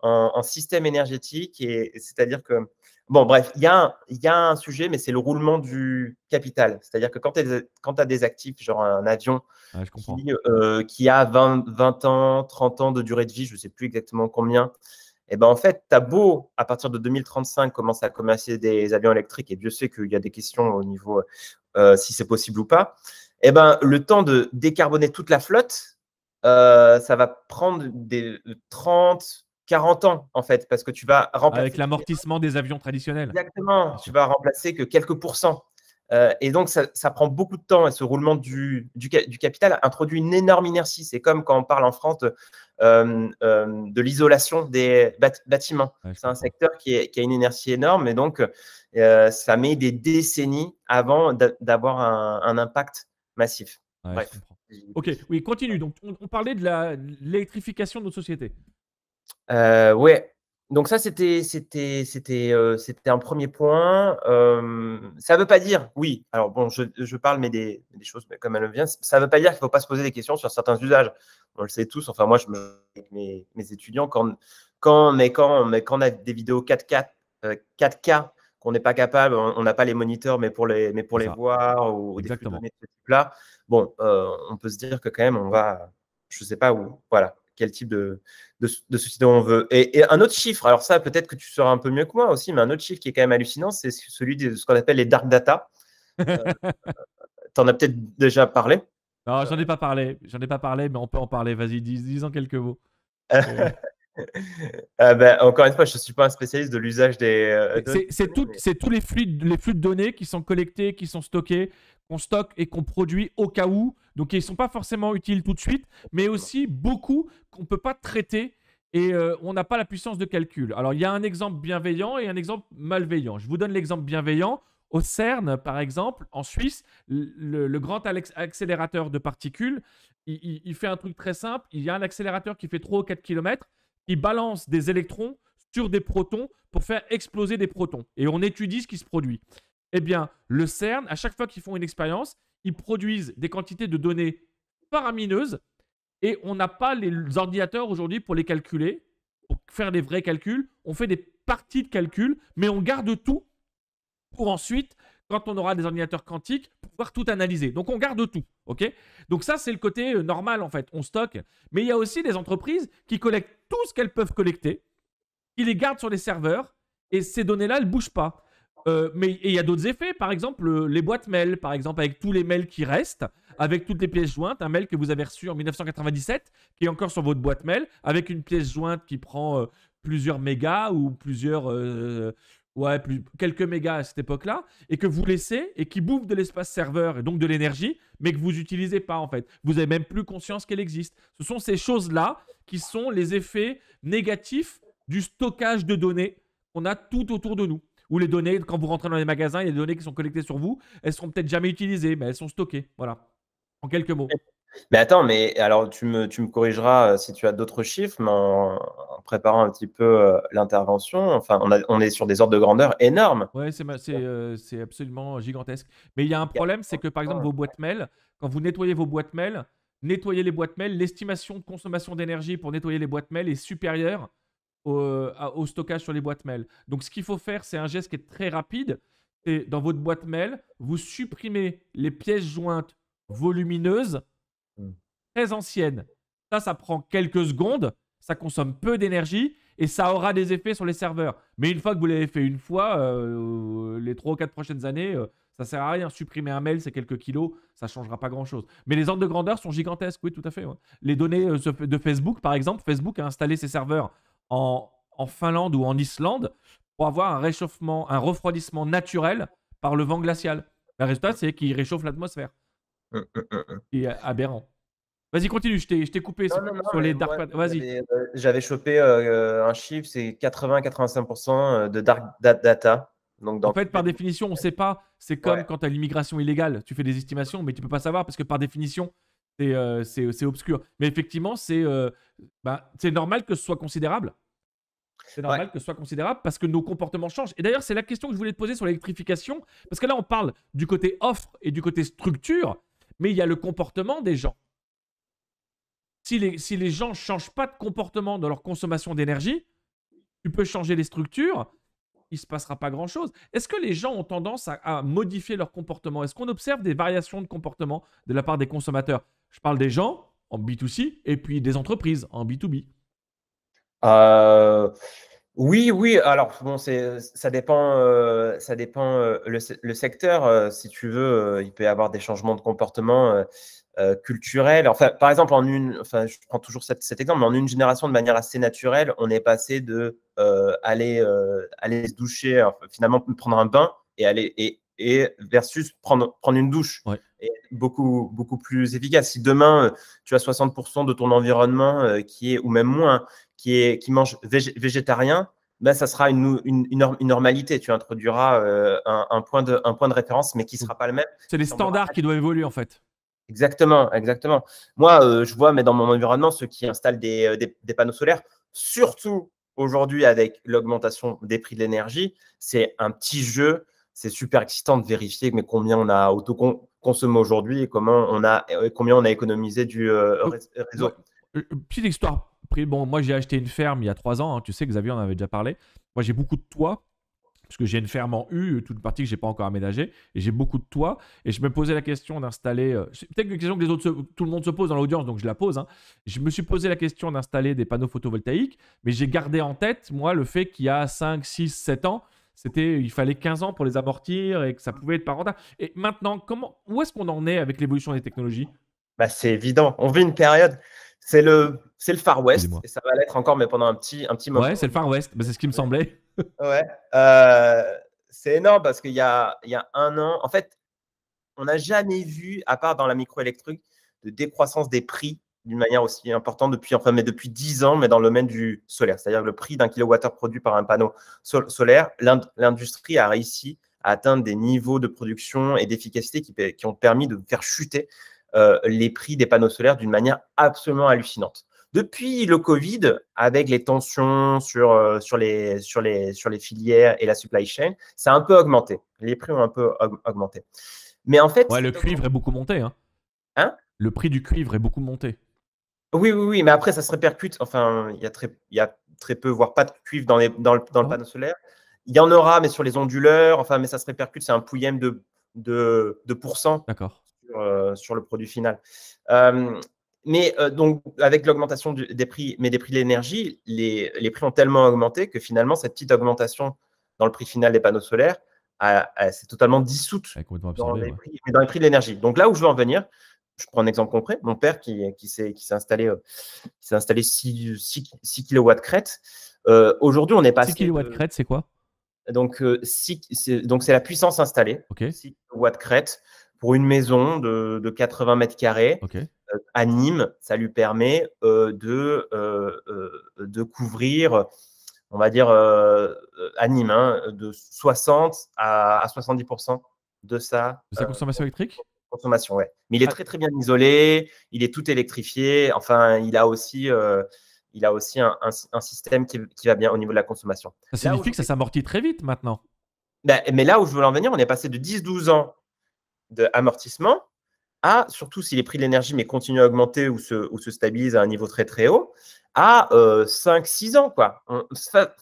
en, système énergétique, et c'est-à-dire que Bon, bref, il y, a un, un sujet, mais c'est le roulement du capital. C'est-à-dire que quand tu as des actifs, genre un avion euh, qui, a 20, 20, ans, 30 ans de durée de vie, je ne sais plus exactement combien, et eh ben en fait, tu as beau, à partir de 2035, commencer à commercer des avions électriques, et Dieu sait qu'il y a des questions au niveau euh, euh, si c'est possible ou pas, et eh ben le temps de décarboner toute la flotte, ça va prendre des 30, 40 ans, en fait, parce que tu vas remplacer. Avec l'amortissement des avions traditionnels. Exactement, tu vas remplacer que quelques pourcents. Euh, et donc, ça, prend beaucoup de temps et ce roulement du, capital introduit une énorme inertie. C'est comme quand on parle en France de, euh, euh, l'isolation des bâtiments. C'est un secteur qui, a une inertie énorme et donc ça met des décennies avant d'avoir un, impact massif. Ok, oui, continue. Donc, on, parlait de l'électrification de notre société ouais. Donc ça, c'était c'était c'était c'était un premier point. ça ne veut pas dire, oui. Alors bon, je, parle mais des, choses comme elles me viennent. Ça ne veut pas dire qu'il faut pas se poser des questions sur certains usages. On le sait tous. Enfin moi, je me mes, étudiants quand quand mais quand mais quand on a des vidéos 4K 4K qu'on n'est pas capable, on n'a pas les moniteurs, mais pour les mais pour les voir ou des trucs ce type-là. Bon, on peut se dire que quand même on va, je sais pas où. Voilà, quel type de, de, de société on veut. Et, un autre chiffre, alors ça, peut-être que tu seras un peu mieux que moi aussi, mais un autre chiffre qui est quand même hallucinant, c'est celui de ce qu'on appelle les dark data. Euh, tu en as peut-être déjà parlé. Non, j'en ai pas parlé. J'en ai pas parlé, mais on peut en parler. Vas-y, dis en quelques mots. Ah ben, encore une fois, je ne suis pas un spécialiste de l'usage des. Euh, c'est tous les flux, les flux de données qui sont collectés, qui sont stockés, qu'on stocke et qu'on produit au cas où. Donc, ils ne sont pas forcément utiles tout de suite, mais aussi beaucoup qu'on ne peut pas traiter et euh, on n'a pas la puissance de calcul. Alors, il y a un exemple bienveillant et un exemple malveillant. Je vous donne l'exemple bienveillant. Au CERN, par exemple, en Suisse, le, grand accélérateur de particules, il, il, fait un truc très simple. Il y a un accélérateur qui fait 3 ou 4 km ils balance des électrons sur des protons pour faire exploser des protons. Et on étudie ce qui se produit. Eh bien, le CERN, à chaque fois qu'ils font une expérience, ils produisent des quantités de données paramineuses et on n'a pas les ordinateurs aujourd'hui pour les calculer, pour faire des vrais calculs. On fait des parties de calcul, mais on garde tout pour ensuite quand on aura des ordinateurs quantiques pour pouvoir tout analyser. Donc on garde tout, ok Donc ça c'est le côté euh, normal en fait, on stocke. Mais il y a aussi des entreprises qui collectent tout ce qu'elles peuvent collecter, qui les gardent sur les serveurs et ces données-là elles bougent pas. Euh, mais il y a d'autres effets, par exemple euh, les boîtes mail, par exemple avec tous les mails qui restent, avec toutes les pièces jointes, un mail que vous avez reçu en 1997 qui est encore sur votre boîte mail, avec une pièce jointe qui prend plusieurs mégas ou plusieurs ouais, plus, quelques mégas à cette époque-là, et que vous laissez, et qui bouffe de l'espace serveur et donc de l'énergie, mais que vous n'utilisez pas en fait. Vous n'avez même plus conscience qu'elle existe. Ce sont ces choses-là qui sont les effets négatifs du stockage de données qu'on a tout autour de nous. Ou les données, quand vous rentrez dans les magasins, il y a des données qui sont collectées sur vous, elles seront peut-être jamais utilisées, mais elles sont stockées. Voilà. En quelques mots. Mais attends, mais alors tu me, tu me corrigeras euh, si tu as d'autres chiffres, mais en, préparant un petit peu euh, l'intervention, enfin, on, on, est sur des ordres de grandeur énormes. Oui, euh, c'est absolument gigantesque. Mais il y a un problème, c'est que par exemple, vos boîtes mail, quand vous nettoyez vos boîtes mail, nettoyer les boîtes mail, l'estimation de consommation d'énergie pour nettoyer les boîtes mail est supérieure au, stockage sur les boîtes mail. Donc ce qu'il faut faire, c'est un geste qui est très rapide. Et dans votre boîte mail, vous supprimez les pièces jointes volumineuses très ancienne. Ça, ça prend quelques secondes, ça consomme peu d'énergie et ça aura des effets sur les serveurs. Mais une fois que vous l'avez fait une fois, euh, les trois ou quatre prochaines années, euh, ça sert à rien. Supprimer un mail, c'est quelques kilos, ça changera pas grand-chose. Mais les ordres de grandeur sont gigantesques, oui, tout à fait. Les données euh, de Facebook, par exemple, Facebook a installé ses serveurs en, en, Finlande ou en Islande pour avoir un réchauffement, un refroidissement naturel par le vent glacial. Le résultat, c'est qu'il réchauffe l'atmosphère. C'est aberrant. Vas-y, continue, je t'ai coupé sur, sur les Dark Vas-y. J'avais euh, chopé euh, euh, un chiffre, c'est 80-85% de Dark Data. Donc En fait, par définition, on ne sait pas. C'est comme quand tu as l'immigration illégale. Tu fais des estimations, mais tu ne peux pas savoir parce que par définition, c'est obscur. Mais effectivement, bah, c'est normal que ce soit considérable. C'est normal que ce soit considérable parce que nos comportements changent. Et d'ailleurs, c'est la question que je voulais te poser sur l'électrification. Parce que là, on parle du côté offre et du côté structure, mais il y a le comportement des gens si les, si les gens ne changent pas de comportement dans leur consommation d'énergie, tu peux changer les structures, il ne se passera pas grand-chose. Est-ce que les gens ont tendance à, à modifier leur comportement Est-ce qu'on observe des variations de comportement de la part des consommateurs Je parle des gens en B2C et puis des entreprises en B2B. Euh, oui, oui. Alors, bon, ça dépend, euh, ça dépend euh, le, le, secteur. si tu veux, il peut y avoir des changements de comportement euh, culturel. Enfin, par exemple, en une, enfin, je prends toujours cet exemple, mais en une génération, de manière assez naturelle, on est passé de euh, aller, euh, aller se doucher, finalement prendre un bain et aller et, et versus prendre, prendre une douche. beaucoup, beaucoup plus efficace. Si demain, tu as 60% de ton environnement qui est, ou même moins, qui, est, qui mange végétarien, ben, ça sera une, une, normalité. Tu introduiras un, point de, un point de référence, mais qui ne mmh. sera pas le même. C'est les standards qui doivent évoluer, en fait. Exactement, exactement. Moi, euh, je vois, mais dans mon environnement, ceux qui installent euh, des, panneaux solaires, surtout aujourd'hui avec l'augmentation des prix de l'énergie, c'est un petit jeu. C'est super excitant de vérifier mais combien on a autoconsommé aujourd'hui et comment on a, euh, combien on a économisé du réseau. Petite histoire. Bon, moi, j'ai acheté une ferme il y a trois ans. Hein. Tu sais, Xavier en avait déjà parlé. Moi, j'ai beaucoup de toits parce que j'ai une ferme en U, euh, toute partie que j'ai pas encore aménagée, et j'ai beaucoup de toit, Et je me posais la question d'installer, euh, peut-être une question que tout le monde se pose dans l'audience, donc je la pose. Hein. Je me suis posé la question d'installer des panneaux photovoltaïques, mais j'ai gardé en tête, moi, le fait qu'il y a 5, 6, 7 ans, il fallait 15 ans pour les amortir et que ça pouvait être pas rentable. Et maintenant, comment, où est-ce qu'on en est avec l'évolution des technologies bah, C'est évident. On vit une période. C'est le, le Far West, et ça va l'être encore, mais pendant un petit, un petit moment. Ouais, c'est le Far West, bah, c'est ce qui me semblait ouais. Euh, c'est énorme parce qu'il y a, un an, en fait, on n'a jamais vu, à part dans la microélectrique, de décroissance des prix d'une manière aussi importante depuis, enfin, mais depuis 10 ans, mais dans le domaine du solaire. C'est-à-dire le prix d'un kilowattheure produit par un panneau solaire, l'industrie a réussi à atteindre des niveaux de production et d'efficacité qui, ont permis de faire chuter euh, les prix des panneaux solaires d'une manière absolument hallucinante. Depuis le Covid, avec les tensions euh, sur, les, filières et la supply chain, ça a un peu augmenté. Les prix ont un peu augmenté. Mais en fait. Ouais, le cuivre est beaucoup monté. Hein. Hein le prix du cuivre est beaucoup monté. Oui, oui, oui, mais après, ça se répercute. Enfin, il y a très, peu, voire pas de cuivre dans, le, panneau solaire. Il y en aura, mais sur les onduleurs, enfin, mais ça se répercute, c'est un pouillème de, de, de pourcent euh, sur, le produit final mais euh, donc, avec l'augmentation des prix, mais des prix de l'énergie, les, les, prix ont tellement augmenté que finalement, cette petite augmentation dans le prix final des panneaux solaires, s'est totalement dissoute dans, les prix, de l'énergie. Donc là où je veux en venir, je prends un exemple concret. Mon père qui, qui s'est installé, s'est installé 6, 6, 6, kW crête. Euh, aujourd'hui, on n'est pas 6 kW crête, c'est quoi donc, euh, donc c'est la puissance installée. 6 kW crête pour une maison de, 80 mètres carrés euh, à Nîmes. Ça lui permet euh, de, euh, de couvrir, on va dire, à Nîmes, hein, de 60 à, 70% de sa, consommation électrique consommation, ouais. Mais il est ah. très très bien isolé, il est tout électrifié. Enfin, il a aussi, il a aussi un, système qui, va bien au niveau de la consommation. Ça signifie que ça s'amortit très vite maintenant. Bah, mais là où je veux en venir, on est passé de 10-12 ans d'amortissement à, surtout si les prix de l'énergie continuent à augmenter ou se, ou stabilisent à un niveau très très haut, à 5-6 euh, ans. Quoi.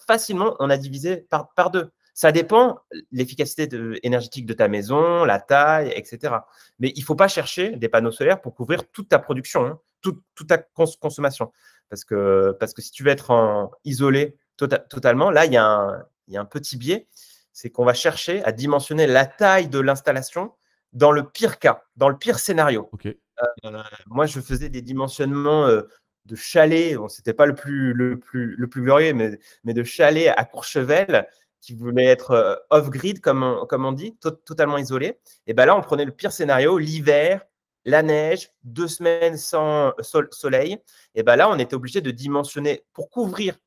facilement, on a divisé par, par deux. Ça dépend l'efficacité énergétique de ta maison, la taille, etc. Mais il ne faut pas chercher des panneaux solaires pour couvrir toute ta production, hein, toute, toute, ta consommation. Parce que, parce que si tu veux être en isolé tota-, totalement, là, il y, y, a un petit biais. C'est qu'on va chercher à dimensionner la taille de l'installation dans le pire cas, dans le pire scénario. Euh, moi, je faisais des dimensionnements euh, de chalets, Ce c'était pas le plus, le plus, le plus glorieux, mais, mais de chalets à Courchevel qui voulait être euh, off-grid, comme on, comme on dit, totalement isolés. Et ben là, on prenait le pire scénario, l'hiver, la neige, deux semaines sans soleil. Et ben là, on était obligé de dimensionner pour couvrir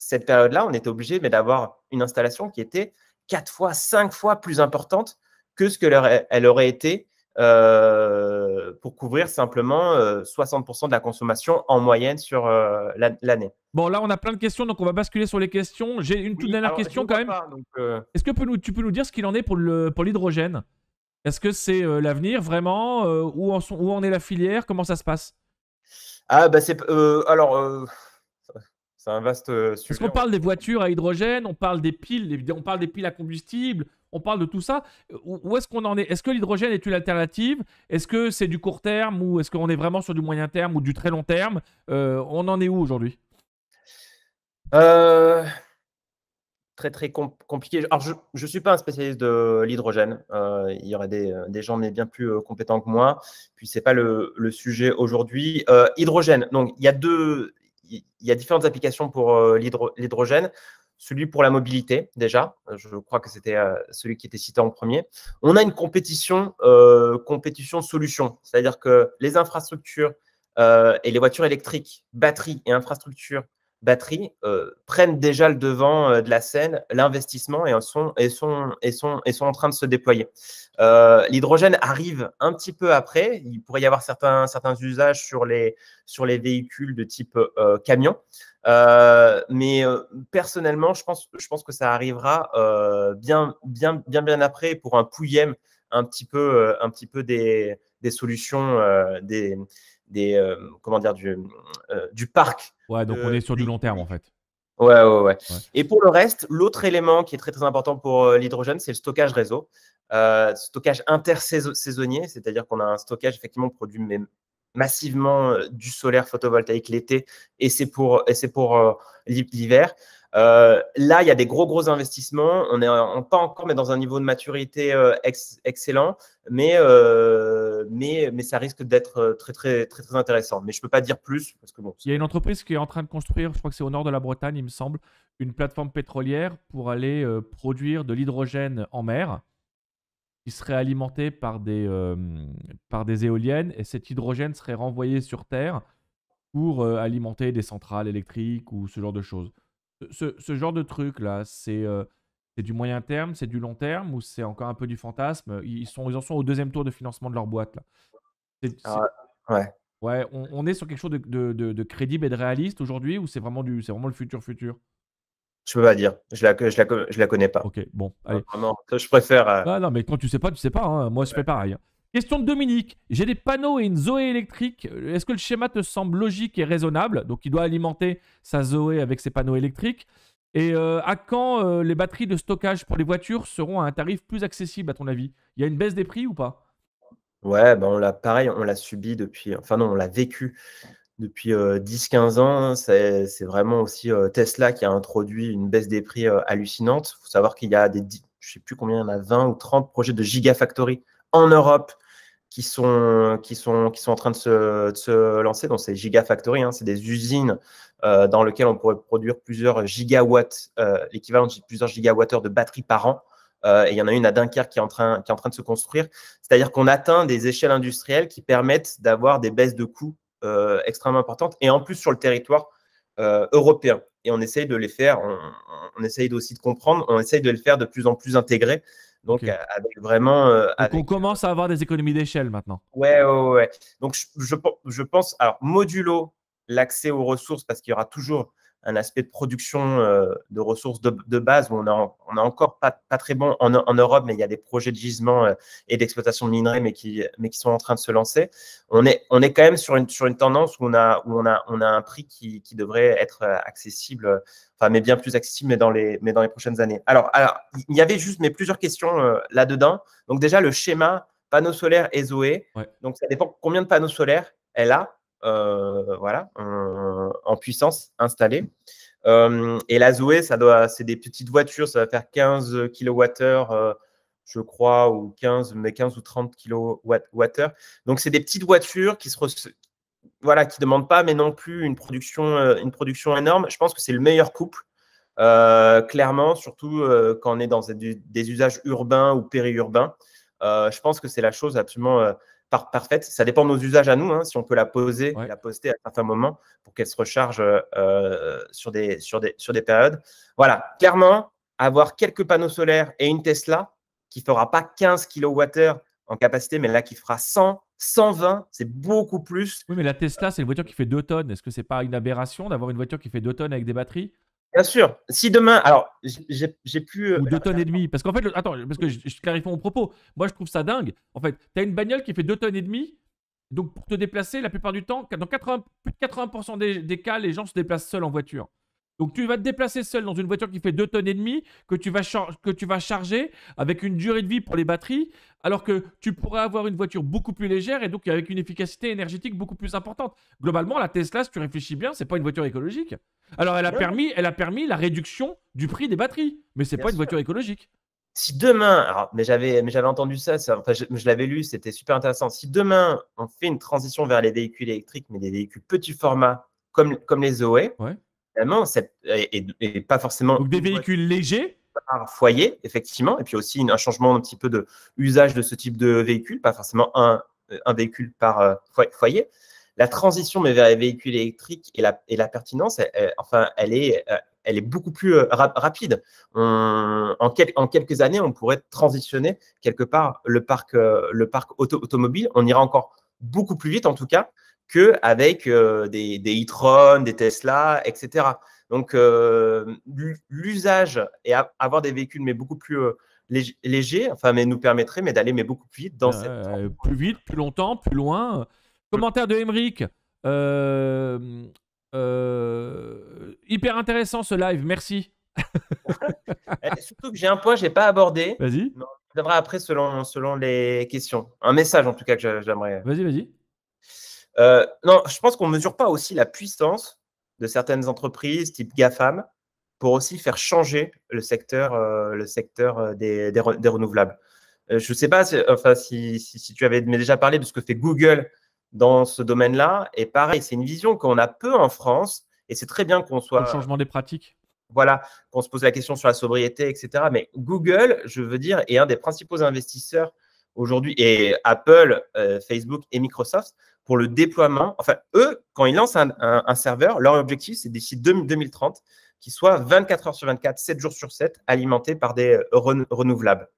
cette période-là, on était obligé d'avoir une installation qui était quatre fois, cinq fois plus importante que ce qu'elle aurait été euh, pour couvrir simplement 60% euh, de la consommation en moyenne sur euh, l'année. Bon, là, on a plein de questions, donc on va basculer sur les questions. J'ai une toute dernière question quand même. Est-ce que tu peux nous dire ce qu'il en est pour l'hydrogène Est-ce que c'est l'avenir vraiment où en, où, est la filière Comment ça se passe Ah, bah c'est. alors. C'est un vaste sujet. Est-ce qu'on parle des voitures à hydrogène On parle des piles, on parle des piles à combustible on parle de tout ça. Où, est-ce qu'on en est Est-ce que l'hydrogène est une alternative Est-ce que c'est du court terme ou est-ce qu'on est vraiment sur du moyen terme ou du très long terme euh, On en est où aujourd'hui euh, Très très compliqué. Alors je ne suis pas un spécialiste de l'hydrogène. Euh, il y aurait des, gens mais bien plus compétents que moi. Puis c'est pas le, sujet aujourd'hui. hydrogène. Donc il y a deux, il y a différentes applications pour l'hydrogène celui pour la mobilité déjà. Euh, je crois que c'était euh, celui qui était cité en premier. On a une compétition, euh, compétition solution, c'est-à-dire que les infrastructures et les voitures électriques, batteries et infrastructures batteries euh, prennent déjà le devant euh, de la scène, l'investissement et sont, et, sont, et, sont, et sont en train de se déployer. Euh, l'hydrogène arrive un petit peu après. Il pourrait y avoir certains, certains usages sur les, sur les véhicules de type camion. mais personnellement, je pense, je pense que ça arrivera bien, bien, bien, bien après pour un pouillem un petit peu, un petit peu des, des solutions, des, des euh, comment dire, du, euh, du parc. Ouais, donc on est sur du long terme en fait. Ouais, ouais, ouais, Et pour le reste, l'autre élément qui est très très important pour euh, l'hydrogène, c'est le stockage réseau. Euh, stockage intersaisonnier, c'est-à-dire qu'on a un stockage effectivement produit même massivement euh, du solaire photovoltaïque l'été et c'est pour, et c'est pour euh, l'hiver. Euh, là, il y a des gros, gros investissements. On est pas encore mais dans un niveau de maturité excellent, mais, mais, mais ça risque d'être très, très, très, très intéressant. Mais je ne peux pas dire plus. Parce que bon, il y a une entreprise qui est en train de construire, je crois que c'est au nord de la Bretagne, il me semble, une plateforme pétrolière pour aller produire de l'hydrogène en mer il serait alimenté par des, euh, par des éoliennes et cet hydrogène serait renvoyé sur Terre pour euh, alimenter des centrales électriques ou ce genre de choses. Ce, genre de truc-là, euh, c'est du moyen terme, c'est du long terme ou c'est encore un peu du fantasme ils, sont, ils en sont au deuxième tour de financement de leur boîte. Là. Ah, ouais. ouais on, est sur quelque chose de, de, crédible et de réaliste aujourd'hui ou c'est vraiment, vraiment le futur futur je peux pas dire. Je la, je la, je la connais pas. Ok, bon. Vraiment, je préfère. Euh, ah non, mais quand tu sais pas, tu sais pas. Hein. Moi, je fais pareil. Hein. Question de Dominique. J'ai des panneaux et une Zoé électrique. Euh, est-ce que le schéma te semble logique et raisonnable Donc, il doit alimenter sa Zoé avec ses panneaux électriques. Et euh, à quand les batteries de stockage pour les voitures seront à un tarif plus accessible, à ton avis Il y a une baisse des prix ou pas Ouais, ben on pareil, on l'a subi depuis. Enfin non, on l'a vécu depuis 10-15 euh, ans, hein, c'est vraiment aussi euh, Tesla qui a introduit une baisse des prix euh, hallucinante. Il faut savoir qu'il y a des, je sais plus combien, il y en a 20 ou 30 projets de gigafactory en Europe qui sont, qui sont, qui sont en train de se, lancer. Donc, c'est Gigafactory, hein. c'est des usines dans lesquelles on pourrait produire plusieurs gigawatts, euh, l'équivalent de plusieurs gigawattheures de batteries par an. et il y en a une à Dunkerque qui est en train, qui est en train de se construire. C'est-à-dire qu'on atteint des échelles industrielles qui permettent d'avoir des baisses de coûts euh, extrêmement importante, et en plus sur le territoire euh, européen. Et on essaye de les faire, on, essaye aussi de comprendre, on essaye de les faire de plus en plus intégrés. Euh, donc, avec vraiment. donc on commence à avoir des économies d'échelle maintenant. Ouais, ouais, ouais. Donc, je, je, je pense, alors, modulo l'accès aux ressources, parce qu'il y aura toujours un aspect de production euh, de ressources de, base où on n'a a encore pas, pas, très bon en, Europe, mais il y a des projets de gisement euh, et d'exploitation de minerais, mais qui, mais qui sont en train de se lancer. On est, on est quand même sur une, sur une tendance où on a, où on a, on a un prix qui, devrait être euh, accessible, enfin, mais bien plus accessible, mais dans les, mais dans les prochaines années. Alors, alors il y avait juste mais plusieurs questions là-dedans. Donc, déjà, le schéma panneaux solaires et Zoé. Donc, ça dépend combien de panneaux solaires elle a. Euh, voilà, en, puissance installée. Euh, et la Zoé, ça doit, c'est des petites voitures, ça va faire 15 kWh euh, je crois, ou 15, mais 15 ou 30 kWh. Donc, c'est des petites voitures qui se voilà, qui demandent pas, mais non plus une production, une production énorme. Je pense que c'est le meilleur couple, clairement, surtout quand on est dans des, usages urbains ou périurbains. je pense que c'est la chose absolument Parfait, parfaite. Ça dépend de nos usages à nous, hein, si on peut la poser, la poster à certains moments pour qu'elle se recharge euh, sur, des, sur, des, sur des périodes. Voilà, clairement, avoir quelques panneaux solaires et une Tesla qui ne fera pas 15 kWh en capacité, mais là qui fera 100, 120, c'est beaucoup plus. Oui, mais la Tesla, c'est une voiture qui fait 2 tonnes. Est-ce que c'est pas une aberration d'avoir une voiture qui fait 2 tonnes avec des batteries Bien sûr. Si demain, alors j'ai pu. Euh, Ou deux tonnes et demie. Parce qu'en fait, attends, parce que je, clarifie mon propos. Moi, je trouve ça dingue. En fait, tu as une bagnole qui fait deux tonnes et demie. Donc, pour te déplacer, la plupart du temps, dans 80, plus de 80% des, des, cas, les gens se déplacent seuls en voiture. Donc tu vas te déplacer seul dans une voiture qui fait 2 tonnes et demi, que tu vas que tu vas charger avec une durée de vie pour les batteries alors que tu pourrais avoir une voiture beaucoup plus légère et donc avec une efficacité énergétique beaucoup plus importante. Globalement, la Tesla, si tu réfléchis bien, c'est pas une voiture écologique. Alors elle a permis elle a permis la réduction du prix des batteries, mais c'est pas une voiture écologique. Si demain, mais j'avais mais j'avais entendu ça, enfin, je, l'avais lu, c'était super intéressant. Si demain on fait une transition vers les véhicules électriques, mais des véhicules petit format comme comme les Zoé, e, euh, et, pas forcément. des véhicules légers par foyer, effectivement, et puis aussi un changement un petit peu de usage de ce type de véhicule, pas forcément un, euh, un véhicule par euh, foyer. La transition vers les véhicules électriques et la, et la pertinence, elle, enfin, elle est, elle est beaucoup plus rapide. en, en, quelques années, on pourrait transitionner quelque part le parc, le parc automobile. On ira encore beaucoup plus vite, en tout cas, qu'avec euh, des, des e-tron, des Tesla, etc. Donc, euh, l'usage et avoir des véhicules, mais beaucoup plus euh, légers, enfin, mais nous permettrait mais d'aller mais beaucoup plus vite dans cette. Plus vite, plus longtemps, plus loin. Commentaire de Emric. hyper intéressant ce live, merci. Eh, surtout que j'ai un point que je n'ai pas abordé. Vas-y. On après selon, selon les questions. Un message en tout cas que j'aimerais. Vas-y, vas-y. Euh, non, je pense qu'on ne mesure pas aussi la puissance de certaines entreprises type GAFAM pour aussi faire changer le secteur, euh, le secteur euh, des, renouvelables. je ne sais pas si, enfin, si, tu avais déjà parlé de ce que fait Google dans ce domaine-là. Et pareil, c'est une vision qu'on a peu en France. Et c'est très bien qu'on soit. Le changement des pratiques. Voilà, qu'on se pose la question sur la sobriété, etc. Mais Google, je veux dire, est un des principaux investisseurs aujourd'hui. Et Apple, Facebook et Microsoft pour le déploiement. Enfin, eux, quand ils lancent un, serveur, leur objectif, c'est d'ici 2030, qu'il soit 24 heures sur 24, 7 jours sur 7, alimenté par des euh, renouvelables.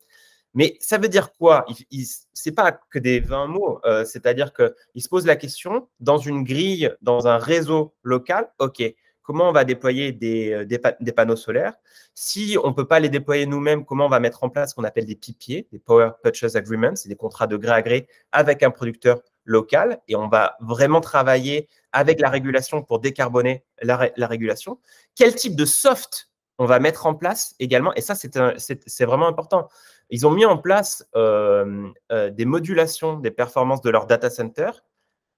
Mais ça veut dire quoi Ce n'est pas que des 20 mots, euh, c'est-à-dire qu'ils se posent la question dans une grille, dans un réseau local, OK, comment on va déployer des, euh, panneaux solaires Si on ne peut pas les déployer nous-mêmes, comment on va mettre en place ce qu'on appelle des pipiers, des Power Purchase Agreements, c'est des contrats de gré à gré avec un producteur locale et on va vraiment travailler avec la régulation pour décarboner la, régulation. Quel type de soft on va mettre en place également, et ça c'est vraiment important, ils ont mis en place euh, euh, des modulations des performances de leur data center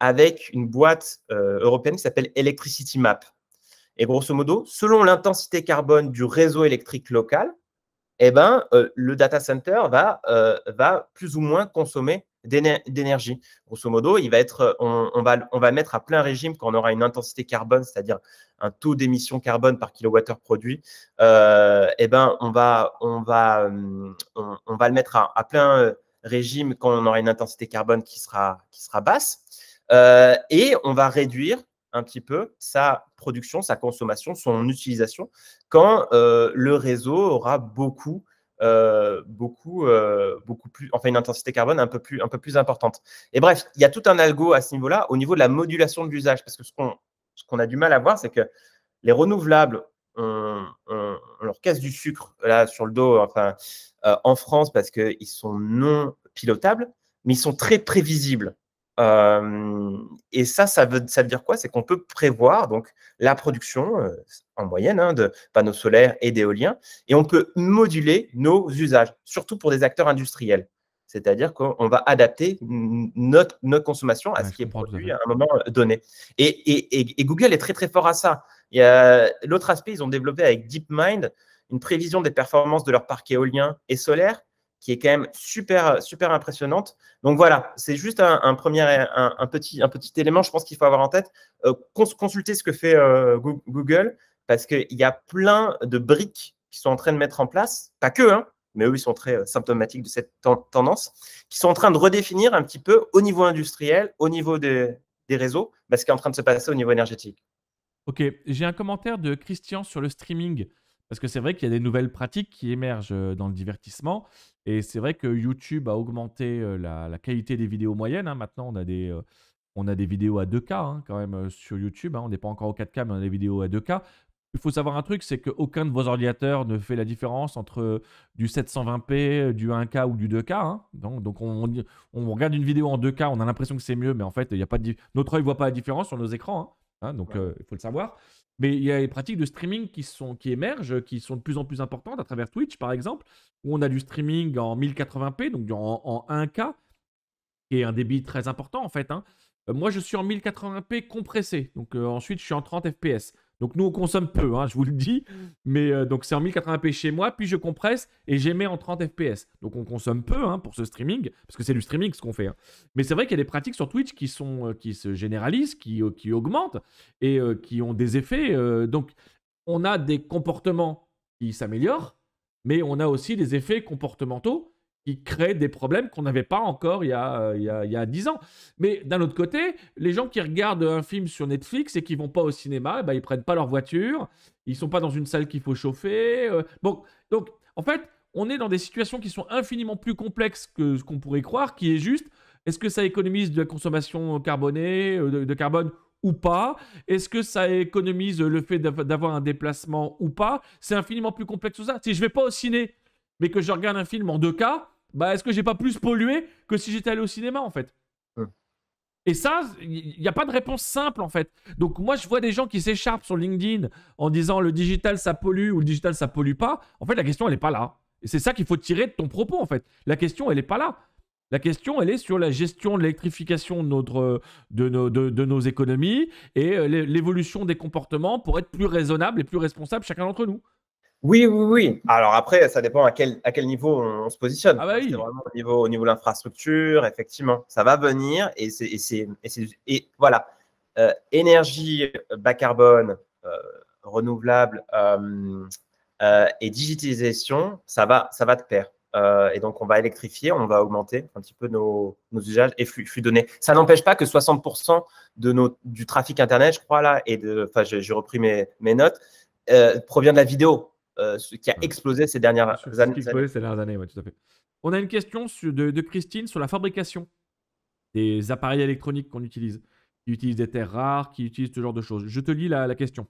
avec une boîte euh, européenne qui s'appelle Electricity Map. Et grosso modo, selon l'intensité carbone du réseau électrique local, eh ben, le data center va, va plus ou moins consommer d'énergie. Grosso modo, il va être, euh, on, va, on va mettre à plein régime quand on aura une intensité carbone, c'est-à-dire un taux d'émission carbone par kilowattheure produit, euh, eh ben, on, va, on, va, euh, on, va le mettre à, plein régime quand on aura une intensité carbone qui sera, qui sera basse. et on va réduire un petit peu sa production, sa consommation, son utilisation quand le réseau aura beaucoup euh, beaucoup, euh, beaucoup plus, enfin une intensité carbone un peu plus, un peu plus importante. Et bref, il y a tout un algo à ce niveau-là au niveau de la modulation de l'usage, parce que ce qu'on, ce qu'on a du mal à voir, c'est que les renouvelables, on, leur casse du sucre là sur le dos, enfin euh, en France parce qu'ils sont non pilotables, mais ils sont très prévisibles et ça, ça veut, ça veut dire quoi C'est qu'on peut prévoir donc la production en moyenne hein, de panneaux solaires et d'éoliens, et on peut moduler nos usages, surtout pour des acteurs industriels. C'est-à-dire qu'on va adapter notre, notre consommation à ce qui est produit à un moment donné. Et, Google est très très fort à ça. L'autre aspect, ils ont développé avec DeepMind une prévision des performances de leur parc éolien et solaire qui est quand même super, euh, super impressionnante. Donc voilà, c'est juste un, premier, un, petit, un petit élément, je pense qu'il faut avoir en tête. Euh, consulter ce que fait euh, Google, parce qu'il y a plein de briques qui sont en train de mettre en place, pas que, hein, mais eux, ils sont très symptomatiques de cette tendance, qui sont en train de redéfinir un petit peu au niveau industriel, au niveau des, réseaux, bah, ce qui est en train de se passer au niveau énergétique. Ok, j'ai un commentaire de Christian sur le streaming. Parce que c'est vrai qu'il y a des nouvelles pratiques qui émergent euh, dans le divertissement. Et c'est vrai que YouTube a augmenté euh, la, qualité des vidéos moyennes. Hein. Maintenant, on a des, euh, on a des vidéos à 2K hein, quand même sur YouTube. Hein. On n'est pas encore au 4K, mais on a des vidéos à 2K. Il faut savoir un truc, c'est qu'aucun de vos ordinateurs ne fait la différence entre du 720p, du 1K ou du 2K. Donc, donc on, regarde une vidéo en 2K, on a l'impression que c'est mieux, mais en fait, il y a pas notre œil ne voit pas la différence sur nos écrans. donc, il faut le savoir. Mais il y a les pratiques de streaming qui, sont, qui émergent, qui sont de plus en plus importantes à travers Twitch, par exemple, où on a du streaming en 1080p, donc en, en 1K, qui est un débit très important en fait. Hein. Euh, moi, je suis en 1080p compressé, donc euh, ensuite je suis en 30 fps. Donc nous, on consomme peu, hein, je vous le dis. Mm. Mais euh, donc c'est en 1080p chez moi, puis je compresse et j'émets en 30 fps. Donc on consomme peu hein, pour ce streaming, parce que c'est du streaming ce qu'on fait. Hein. Mais c'est vrai qu'il y a des pratiques sur Twitch qui, sont, euh, qui se généralisent, qui, euh, qui augmentent et qui ont des effets. donc on a des comportements qui s'améliorent, mais on a aussi des effets comportementaux qui crée des problèmes qu'on n'avait pas encore il y, a, euh, il, y a, ans. Mais d'un autre côté, les gens qui regardent un film sur Netflix et qui vont pas au cinéma, ils eh ben, ils prennent pas leur voiture, ils sont pas dans une salle qu'il faut chauffer. Euh. bon, donc, en fait, on est dans des situations qui sont infiniment plus complexes que ce qu'on pourrait croire, qui est juste, est-ce que ça économise de la consommation carbonée, euh, de, carbone ou pas Est-ce que ça économise le fait d'avoir un déplacement ou pas C'est infiniment plus complexe que ça. Si je vais pas au ciné, mais que je regarde un film en deux cas bah est-ce que j'ai pas plus pollué que si j'étais allé au cinéma en fait et ça, il n'y a pas de réponse simple en fait. Donc moi, je vois des gens qui s'écharpent sur LinkedIn en disant le digital ça pollue ou le digital ça pollue pas. En fait, la question elle n'est pas là. Et c'est ça qu'il faut tirer de ton propos en fait. La question elle n'est pas là. La question, elle est sur la gestion de l'électrification de, notre, de, nos, de nos économies et euh, l'évolution des comportements pour être plus raisonnable et plus responsable chacun d'entre nous. Oui, oui, oui. Alors après, ça dépend à quel, à quel niveau on, se positionne. Ah bah au niveau, au niveau de l'infrastructure, effectivement. Ça va venir et c'est. Et, voilà. Euh, énergie euh, bas carbone, euh, renouvelable et digitalisation, ça va, ça va de pair. et donc, on va électrifier, on va augmenter un petit peu nos, usages et flux, flux données. Ça n'empêche pas que 60% de nos, du trafic Internet, je crois, là, et de. Enfin, j'ai repris mes notes. provient de la vidéo euh, qui a explosé ces dernières années. On a une question de, Christine sur la fabrication des appareils électroniques qu'on utilise, qui utilisent des terres rares, qui utilisent ce genre de choses. Je te lis la, la question.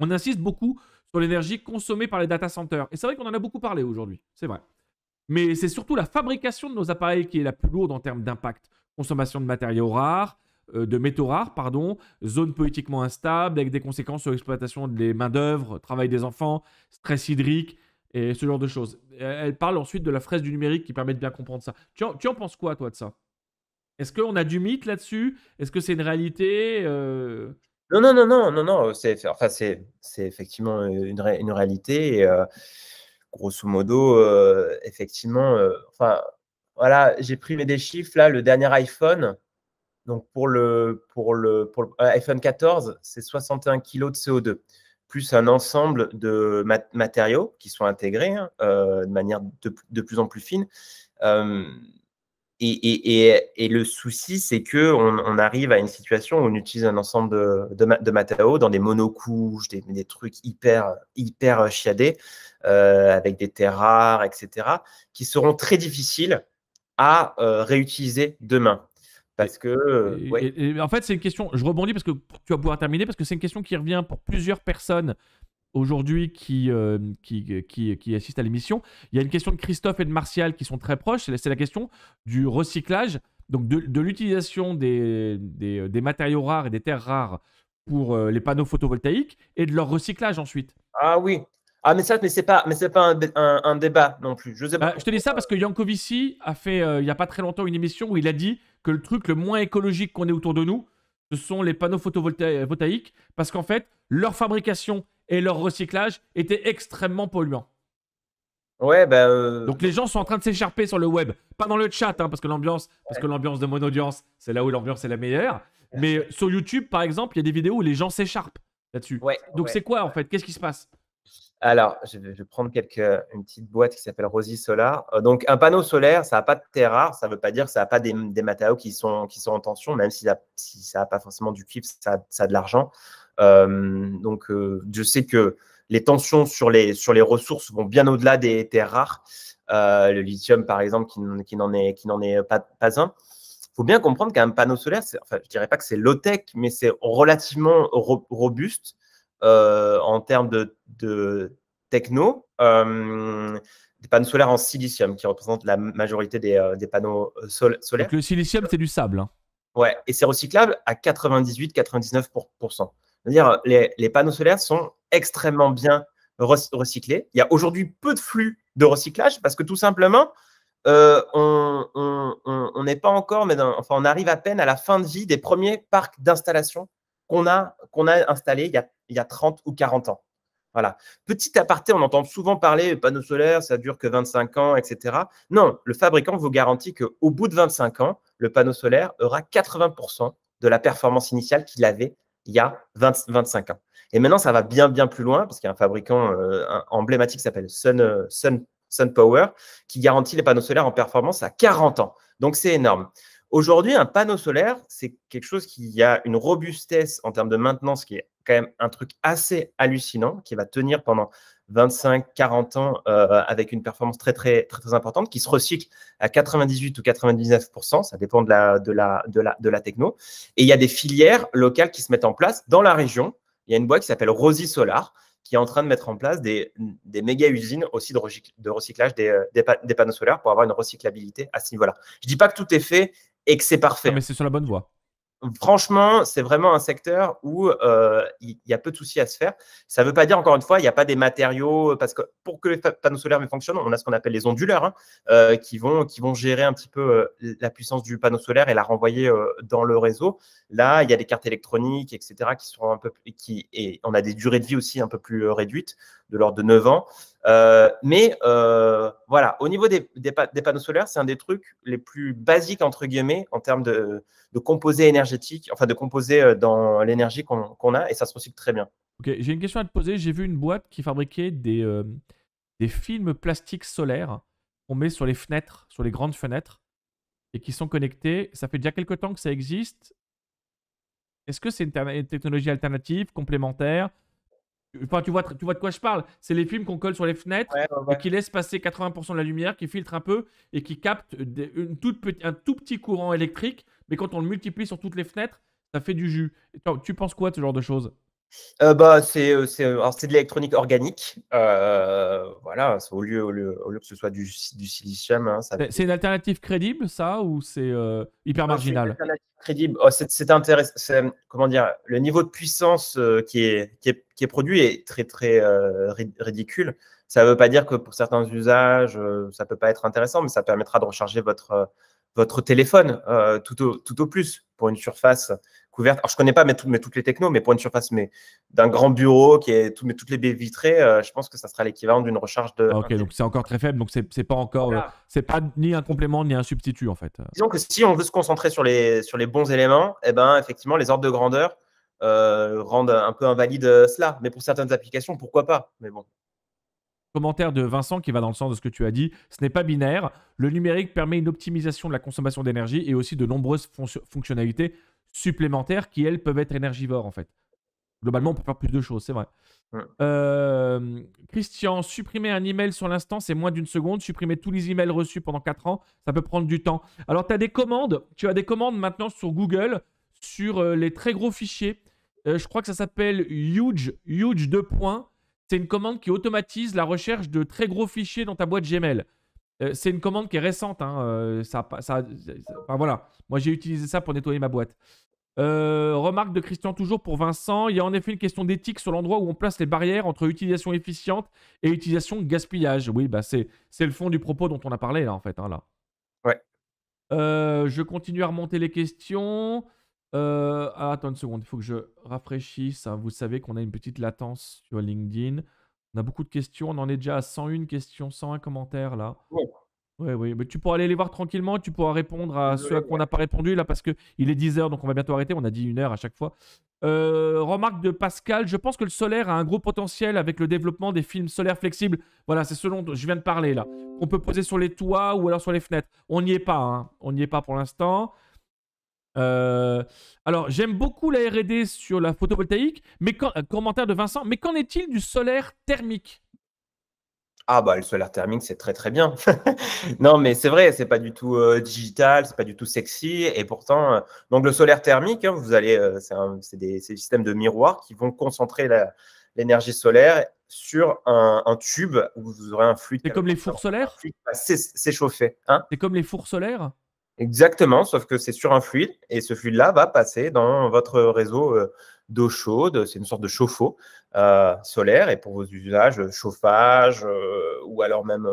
On insiste beaucoup sur l'énergie consommée par les data centers. Et c'est vrai qu'on en a beaucoup parlé aujourd'hui, c'est vrai. Mais c'est surtout la fabrication de nos appareils qui est la plus lourde en termes d'impact. Consommation de matériaux rares, euh, de métaux rares, pardon, zone politiquement instable, avec des conséquences sur l'exploitation des mains-d'œuvre, travail des enfants, stress hydrique et ce genre de choses. Euh, elle parle ensuite de la fraise du numérique qui permet de bien comprendre ça. Tu en, tu en penses quoi, toi, de ça Est-ce qu'on a du mythe là-dessus Est-ce que c'est une réalité euh Non, non, non, non, non, non. C'est enfin, effectivement une, une réalité. Et, grosso modo, effectivement, enfin, voilà, j'ai pris mes des chiffres là. Le dernier iPhone, donc pour le, pour le, 14, euh, c'est 61 kg de CO2, plus un ensemble de matériaux qui sont intégrés hein, euh, de manière de, plus en plus fine. Euh, et, le souci, c'est qu'on on arrive à une situation où on utilise un ensemble de, de, matériaux dans des monocouches, des, trucs hyper, hyper chiadés, avec des terres rares, etc., qui seront très difficiles à réutiliser demain. Parce que. Euh, en fait, c'est une question. Je rebondis parce que tu vas pouvoir terminer, parce que c'est une question qui revient pour plusieurs personnes aujourd'hui qui, euh, qui, qui, qui, assistent à l'émission. Il y a une question de Christophe et de Martial qui sont très proches. C'est la question du recyclage, donc de, l'utilisation des, euh, des, matériaux rares et des terres rares pour les panneaux photovoltaïques et de leur recyclage ensuite. Ah oui. Ah mais ça, mais c'est pas, mais c'est pas un, débat non plus. Je, bah, je te dis ça parce que Yankovici a fait il n'y a pas très longtemps une émission où il a dit que le truc le moins écologique qu'on ait autour de nous, ce sont les panneaux photovoltaïques, parce qu'en fait, leur fabrication et leur recyclage étaient extrêmement polluants. Ouais, bah euh, Donc les gens sont en train de s'écharper sur le web, pas dans le chat, hein, parce que l'ambiance, parce que l'ambiance de mon audience, c'est là où l'ambiance est la meilleure. Mais sur YouTube, par exemple, il y a des vidéos où les gens s'écharpent là-dessus. Ouais, Donc c'est quoi en fait Qu'est-ce qui se passe alors, je vais, prendre une petite boîte qui s'appelle Rosy Solar. Euh, donc, un panneau solaire, ça n'a pas de terre rares. ça ne veut pas dire que ça n'a pas des, matériaux qui sont, qui sont en tension, même si, ça n'a pas forcément du clip ça, a de l'argent. Euh, donc, euh, je sais que les tensions sur les, sur les ressources vont bien au-delà des terres rares. le lithium, par exemple, qui, n'en est, qui n'en est pas, un. Il faut bien comprendre qu'un panneau solaire, enfin, je ne dirais pas que c'est low-tech, mais c'est relativement robuste euh, en termes de, techno. Euh, des panneaux solaires en silicium qui représentent la majorité des, euh, panneaux solaires. le silicium, c'est du sable. Hein. Ouais, et c'est recyclable à 98-99%. C'est-à-dire les, les panneaux solaires sont extrêmement bien recyclés. Il y a aujourd'hui peu de flux de recyclage parce que tout simplement, on n'est pas encore, mais enfin, on arrive à peine à la fin de vie des premiers parcs d'installation qu'on a, qu'on a installés il y a il y a 30 ou 40 ans. Voilà. Petit aparté, on entend souvent parler panneau solaire, ça dure que 25 ans, etc. Non, le fabricant vous garantit qu'au bout de 25 ans, le panneau solaire aura 80% de la performance initiale qu'il avait il y a 25 ans. Et maintenant, ça va bien, bien plus loin, parce qu'il y a un fabricant euh, emblématique qui s'appelle Sun, euh, Sun, Sun Power, qui garantit les panneaux solaires en performance à 40 ans. Donc, c'est énorme. Aujourd'hui, un panneau solaire, c'est quelque chose qui a une robustesse en termes de maintenance qui est quand même un truc assez hallucinant qui va tenir pendant 25, 40 ans euh, avec une performance très, très, très, importante qui se recycle à 98 ou 99 ça dépend de la, de, la, de, de la techno. Et il y a des filières locales qui se mettent en place dans la région. Il y a une boîte qui s'appelle Rosy Solar qui est en train de mettre en place des, méga usines aussi de, recyclage euh, des, panneaux solaires pour avoir une recyclabilité à ce niveau-là. Je ne dis pas que tout est fait et que c'est parfait. mais c'est sur la bonne voie franchement, c'est vraiment un secteur où euh, il y a peu de soucis à se faire. Ça ne veut pas dire, encore une fois, il n'y a pas des matériaux, parce que pour que les panneaux solaires fonctionnent, on a ce qu'on appelle les onduleurs, hein, euh, qui, vont, gérer un petit peu euh, la puissance du panneau solaire et la renvoyer dans le réseau. Là, il y a des cartes électroniques, etc., qui sont un peu et on a des durées de vie aussi un peu plus réduites de l'ordre de 9 ans. Euh, mais euh, voilà, au niveau des, panneaux solaires, c'est un des trucs les plus basiques, entre guillemets, en termes de, composés énergétiques, enfin de composés euh, dans l'énergie qu'on a, et ça se recycle très bien. Ok, j'ai une question à te poser. J'ai vu une boîte qui fabriquait des, des films plastiques solaires qu'on met sur les fenêtres, sur les grandes fenêtres, et qui sont connectés. Ça fait déjà quelques temps que ça existe. Est-ce que c'est une technologie alternative, complémentaire tu vois, de quoi je parle. C'est les films qu'on colle sur les fenêtres Et qui laissent passer 80% de la lumière, qui filtrent un peu et qui captent un tout petit courant électrique. Mais quand on le multiplie sur toutes les fenêtres, ça fait du jus. Tu, tu penses quoi de ce genre de choses euh, bah, c'est, euh, euh, c'est, de l'électronique organique. Euh, voilà, au lieu, au, lieu, au lieu que ce soit du, du silicium. Hein, c'est une alternative crédible, ça, ou c'est hyper marginal C'est une alternative crédible. Oh, c'est, Comment dire Le niveau de puissance qui est, qui, est, qui, est, produit est très, très ridicule. Ça ne veut pas dire que pour certains usages, ça ne peut pas être intéressant, mais ça permettra de recharger votre votre téléphone euh, tout, au, tout, au, plus pour une surface couverte. Alors, je ne connais pas toutes les technos, mais pour une surface mais d'un grand bureau qui est mais toutes les baies vitrées, euh, je pense que ça sera l'équivalent d'une recharge de. Ah, ok, donc c'est encore très faible, donc c'est pas encore, euh, c'est pas ni un complément ni un substitut en fait. Disons que si on veut se concentrer sur les sur les bons éléments, eh ben effectivement les ordres de grandeur rendent un peu invalide cela. Mais pour certaines applications, pourquoi pas Mais bon, Commentaire de Vincent qui va dans le sens de ce que tu as dit. Ce n'est pas binaire. Le numérique permet une optimisation de la consommation d'énergie et aussi de nombreuses fonctionnalités supplémentaires qui, elles, peuvent être énergivores en fait. Globalement, on peut faire plus de choses, c'est vrai. Euh, Christian, supprimer un email sur l'instant, c'est moins d'une seconde. Supprimer tous les emails reçus pendant 4 ans, ça peut prendre du temps. Alors, tu as des commandes. Tu as des commandes maintenant sur Google sur euh, les très gros fichiers. Euh, je crois que ça s'appelle Huge, Huge 2 points. C'est une commande qui automatise la recherche de très gros fichiers dans ta boîte Gmail. Euh, c'est une commande qui est récente. Hein, euh, ça, voilà. Moi, j'ai utilisé ça pour nettoyer ma boîte. Euh, remarque de Christian toujours pour Vincent. Il y a en effet une question d'éthique sur l'endroit où on place les barrières entre utilisation efficiente et utilisation gaspillage. Oui, bah c'est le fond du propos dont on a parlé là en fait. Hein, là. Ouais. je continue à remonter les questions. Euh, ah, attends une seconde, il faut que je rafraîchisse. Hein. Vous savez qu'on a une petite latence sur LinkedIn. On a beaucoup de questions. On en est déjà à 101 questions, 101 commentaires là. Ouais. Oui, Mais tu pourras aller les voir tranquillement. Tu pourras répondre à ceux à on n'a pas répondu là parce qu'il est 10 heures, donc on va bientôt arrêter. On a dit une heure à chaque fois. Euh, remarque de Pascal, je pense que le solaire a un gros potentiel avec le développement des films solaires flexibles. Voilà, c'est ce dont je viens de parler là. On peut poser sur les toits ou alors sur les fenêtres. On n'y est pas, hein. on n'y est pas pour l'instant. Euh, alors, j'aime beaucoup la RD sur la photovoltaïque, mais euh, commentaire de Vincent, mais qu'en est-il du solaire thermique ah bah le solaire thermique c'est très très bien. non mais c'est vrai, c'est pas du tout euh, digital, c'est pas du tout sexy et pourtant donc le solaire thermique, hein, vous allez c'est des, systèmes de miroirs qui vont concentrer l'énergie solaire sur un, tube où vous aurez un fluide. C'est comme les fours solaires. S'échauffer. Hein c'est comme les fours solaires. Exactement, sauf que c'est sur un fluide et ce fluide-là va passer dans votre réseau euh, d'eau chaude. C'est une sorte de chauffe-eau euh, solaire et pour vos usages, euh, chauffage ou alors même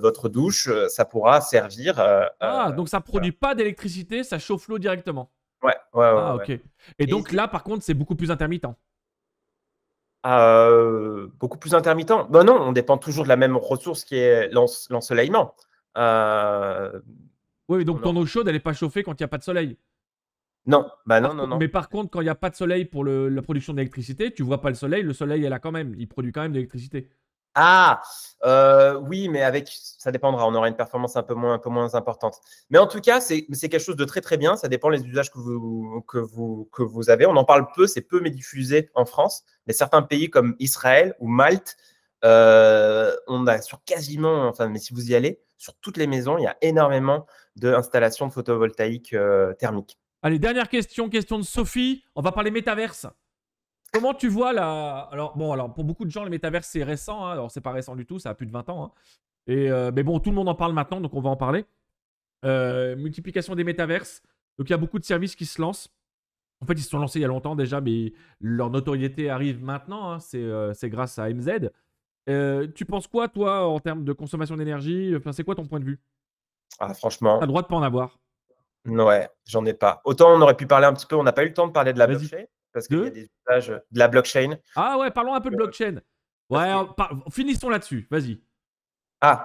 votre douche, ça pourra servir. ah, donc ça ne produit pas d'électricité, ça chauffe l'eau directement. Ouais, ouais, ouais. Ah, ok. Et, donc là, par contre, c'est beaucoup plus intermittent. beaucoup plus intermittent. Ben non, on dépend toujours de la même ressource qui est l'ensoleillement. Oui, donc ton eau chaude, elle n'est pas chauffée quand il n'y a pas de soleil. Non, bah non, non, non. Mais par contre, quand il n'y a pas de soleil pour la production d'électricité, tu vois pas le soleil, le soleil est là quand même, il produit quand même de l'électricité. Ah, euh, oui, mais avec, ça dépendra, on aura une performance un peu moins, un peu moins importante. Mais en tout cas, c'est quelque chose de très très bien, ça dépend les usages que vous, que vous, que vous avez. On en parle peu, c'est peu mais diffusé en France, mais certains pays comme Israël ou Malte, euh, on a sur quasiment, enfin, mais si vous y allez, sur toutes les maisons, il y a énormément d'installation photovoltaïque euh, thermique. Allez, dernière question, question de Sophie. On va parler métaverse. Comment tu vois la. Alors, bon, alors pour beaucoup de gens, le métaverse, c'est récent. Hein. Alors, c'est pas récent du tout, ça a plus de 20 ans. Hein. Et, euh, mais bon, tout le monde en parle maintenant, donc on va en parler. Euh, multiplication des métaverses. Donc, il y a beaucoup de services qui se lancent. En fait, ils se sont lancés il y a longtemps déjà, mais leur notoriété arrive maintenant. Hein. C'est grâce à MZ. tu penses quoi, toi, en termes de consommation d'énergie enfin, C'est quoi ton point de vue ah, franchement. T'as le droit de pas en avoir. Ouais, j'en ai pas. Autant on aurait pu parler un petit peu, on n'a pas eu le temps de parler de la blockchain. Parce qu'il y a des usages de la blockchain. Ah ouais, parlons un peu de euh, blockchain. Ouais, finissons là-dessus, vas-y. Ah,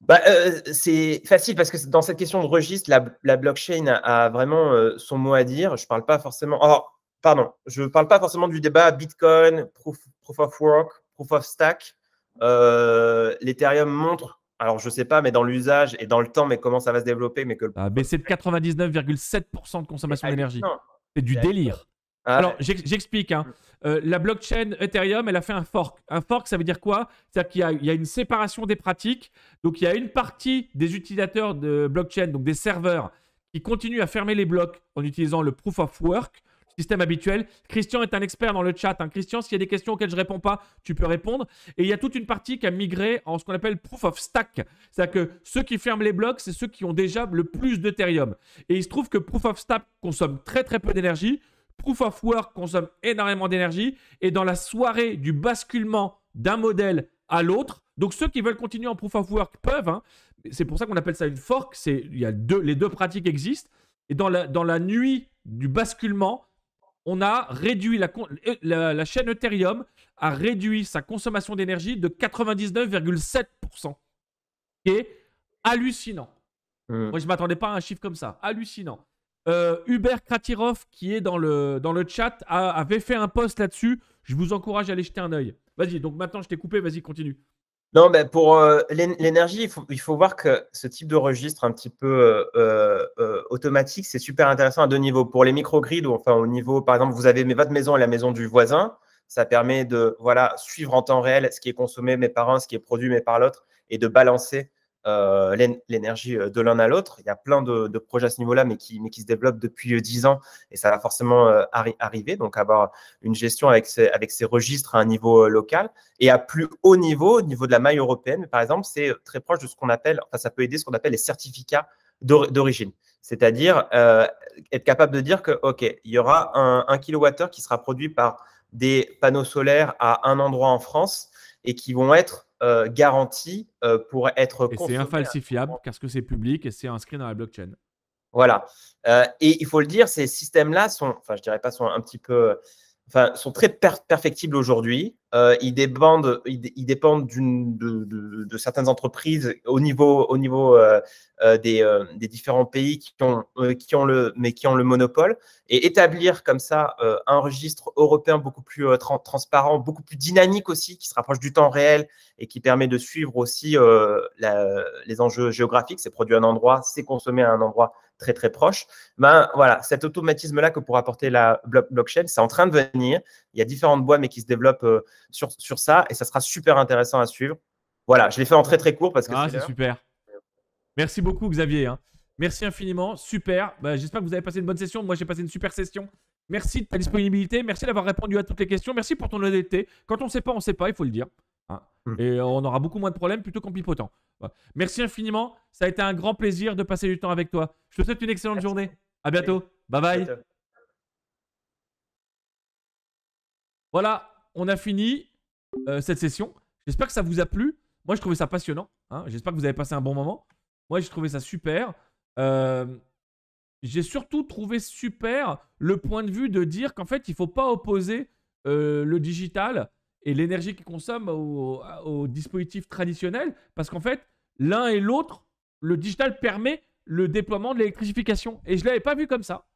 bah, euh, c'est facile parce que dans cette question de registre, la, blockchain a, vraiment euh, son mot à dire. Je parle pas forcément. pardon, je parle pas forcément du débat Bitcoin, proof, of work, proof of stack. L'Ethereum montre alors je sais pas, mais dans l'usage et dans le temps, mais comment ça va se développer, mais que de 99,7% ah, de consommation d'énergie. C'est du délire. Ah alors j'explique. Hein. Mm. Euh, la blockchain Ethereum, elle a fait un fork. Un fork, ça veut dire quoi C'est-à-dire qu'il y, y, a une séparation des pratiques. Donc il y a une partie des utilisateurs de blockchain, donc des serveurs, qui continuent à fermer les blocs en utilisant le proof of work système habituel. Christian est un expert dans le chat. Hein. Christian, s'il y a des questions auxquelles je ne réponds pas, tu peux répondre. Et il y a toute une partie qui a migré en ce qu'on appelle proof of stack. C'est-à-dire que ceux qui ferment les blocs, c'est ceux qui ont déjà le plus d'Ethereum. Et il se trouve que proof of stack consomme très très peu d'énergie. Proof of work consomme énormément d'énergie. Et dans la soirée du basculement d'un modèle à l'autre, donc ceux qui veulent continuer en proof of work peuvent. Hein. C'est pour ça qu'on appelle ça une fork. Il y a deux, les deux pratiques existent. Et dans la, dans la nuit du basculement, on a réduit euh, la, chaîne Ethereum a réduit sa consommation d'énergie de 99,7%. et hallucinant. Hmm. Moi, je ne m'attendais pas à un chiffre comme ça. Hallucinant. Euh, Hubert Kratirov, qui est dans le, dans le chat, avait fait un post là-dessus. Je vous encourage à aller jeter un œil. Vas-y, donc maintenant, je t'ai coupé. Vas-y, continue. Non, mais pour euh, l'énergie, il faut, il faut, voir que ce type de registre un petit peu euh, euh, automatique, c'est super intéressant à deux niveaux. Pour les microgrids, enfin au niveau, par exemple, vous avez votre maison et la maison du voisin, ça permet de voilà suivre en temps réel ce qui est consommé mes par un, ce qui est produit mais par l'autre, et de balancer euh, l'énergie euh, de l'un à l'autre. Il y a plein de, projets à ce niveau-là, mais qui, mais qui se développent depuis 10 euh, ans et ça va forcément arriver. Donc, avoir une gestion avec ces, avec ces registres à un niveau local et à plus haut niveau, au niveau de la maille européenne, par exemple, c'est très proche de ce qu'on appelle, enfin, ça peut aider ce qu'on appelle les certificats d'origine. C'est-à-dire être capable de dire que, OK, il y aura un, un kilowattheure qui sera produit par des panneaux solaires à un endroit en France et qui vont être euh, garantis euh, pour être et C'est infalsifiable parce que c'est public et c'est inscrit dans la blockchain. Voilà. Euh, et il faut le dire, ces systèmes-là sont, enfin, je dirais pas sont un petit peu enfin, sont très perfectibles aujourd'hui. Euh, ils dépendent, ils, dépendent de, de, certaines entreprises au niveau, au niveau euh, euh, des, des, différents pays qui ont, qui ont le, mais qui ont le monopole. Et établir comme ça un registre européen beaucoup plus transparent, beaucoup plus dynamique aussi, qui se rapproche du temps réel et qui permet de suivre aussi la, les enjeux géographiques. C'est produit à un endroit, c'est consommé à un endroit très proche, ben voilà, cet automatisme-là que pourra apporter la blockchain, c'est en train de venir. Il y a différentes boîtes, mais qui se développent euh, sur, sur ça, et ça sera super intéressant à suivre. Voilà, je l'ai fait en très très court parce que ah, c'est super. Merci beaucoup Xavier. Hein. Merci infiniment, super. Bah, j'espère que vous avez passé une bonne session. Moi, j'ai passé une super session. Merci de ta disponibilité, merci d'avoir répondu à toutes les questions, merci pour ton honnêteté. Quand on sait pas, on sait pas, il faut le dire. Hein. Mmh. Et on aura beaucoup moins de problèmes plutôt qu'en pipotant. Merci infiniment. Ça a été un grand plaisir de passer du temps avec toi. Je te souhaite une excellente journée. À bientôt. Bye bye. Voilà, on a fini euh, cette session. J'espère que ça vous a plu. Moi, je trouvais ça passionnant. Hein. J'espère que vous avez passé un bon moment. Moi, j'ai trouvé ça super. Euh, j'ai surtout trouvé super le point de vue de dire qu'en fait, il ne faut pas opposer euh, le digital et l'énergie qu'ils consomment au, au, dispositif traditionnel, parce qu'en fait, l'un et l'autre, le digital permet le déploiement de l'électrification. Et je l'avais pas vu comme ça.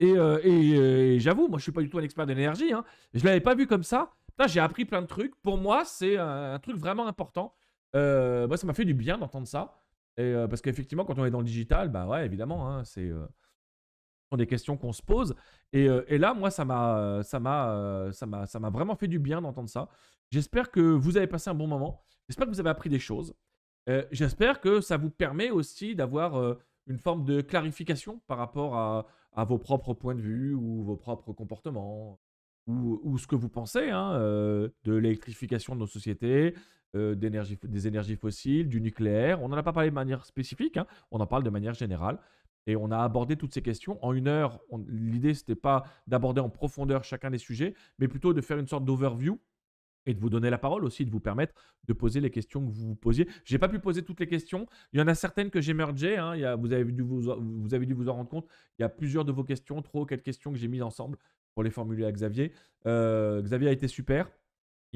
Et, euh, euh, j'avoue, moi je suis pas du tout un expert de l'énergie, hein. je l'avais pas vu comme ça. J'ai appris plein de trucs. Pour moi, c'est un, truc vraiment important. Euh, moi, ça m'a fait du bien d'entendre ça. Et, parce qu'effectivement, quand on est dans le digital, bah ouais, évidemment, hein, c'est sont des questions qu'on se pose. Et, euh, et là, moi, ça m'a, euh, ça m'a, euh, ça m'a, ça m'a vraiment fait du bien d'entendre ça. J'espère que vous avez passé un bon moment. J'espère que vous avez appris des choses. j'espère que ça vous permet aussi d'avoir une forme de clarification par rapport à, vos propres points de vue ou vos propres comportements ou, ou ce que vous pensez hein, de l'électrification de nos sociétés, d'énergie, des énergies fossiles, du nucléaire. On n'en a pas parlé de manière spécifique, hein. on en parle de manière générale. Et on a abordé toutes ces questions. En une heure, l'idée, ce n'était pas d'aborder en profondeur chacun des sujets, mais plutôt de faire une sorte d'overview et de vous donner la parole aussi, de vous permettre de poser les questions que vous vous posiez. Je n'ai pas pu poser toutes les questions. Il y en a certaines que j'ai mergées. Hein. vous, avez dû vous, vous, avez dû vous en rendre compte. Il y a plusieurs de vos questions, trop ou quatre questions que j'ai mises ensemble pour les formuler à Xavier. Euh, Xavier a été super.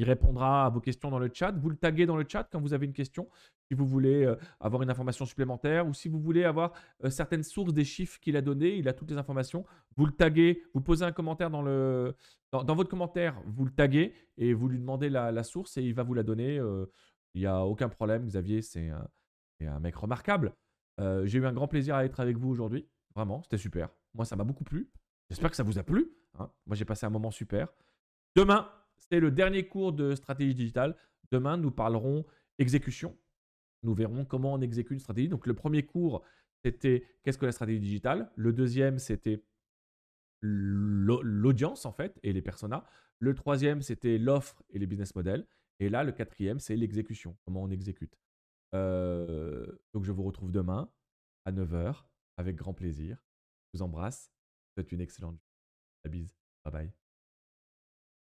Il répondra à vos questions dans le chat. Vous le taguez dans le chat quand vous avez une question, si vous voulez euh, avoir une information supplémentaire ou si vous voulez avoir euh, certaines sources des chiffres qu'il a donné, Il a toutes les informations. Vous le taguez, vous posez un commentaire dans, le, dans, votre commentaire, vous le taguez et vous lui demandez la, source et il va vous la donner. Euh, il n'y a aucun problème, Xavier, c'est un, mec remarquable. J'ai eu un grand plaisir à être avec vous aujourd'hui. Vraiment, c'était super. Moi, ça m'a beaucoup plu. J'espère que ça vous a plu. Hein. Moi, j'ai passé un moment super. Demain, c'est le dernier cours de stratégie digitale. Demain, nous parlerons exécution. Nous verrons comment on exécute une stratégie. Donc le premier cours, c'était qu'est-ce que la stratégie digitale. Le deuxième, c'était l'audience en fait et les personas. Le troisième, c'était l'offre et les business models. Et là, le quatrième, c'est l'exécution, comment on exécute. Euh, donc je vous retrouve demain à 9h avec grand plaisir. Je vous embrasse. Faites une excellente journée. La bise. Bye bye.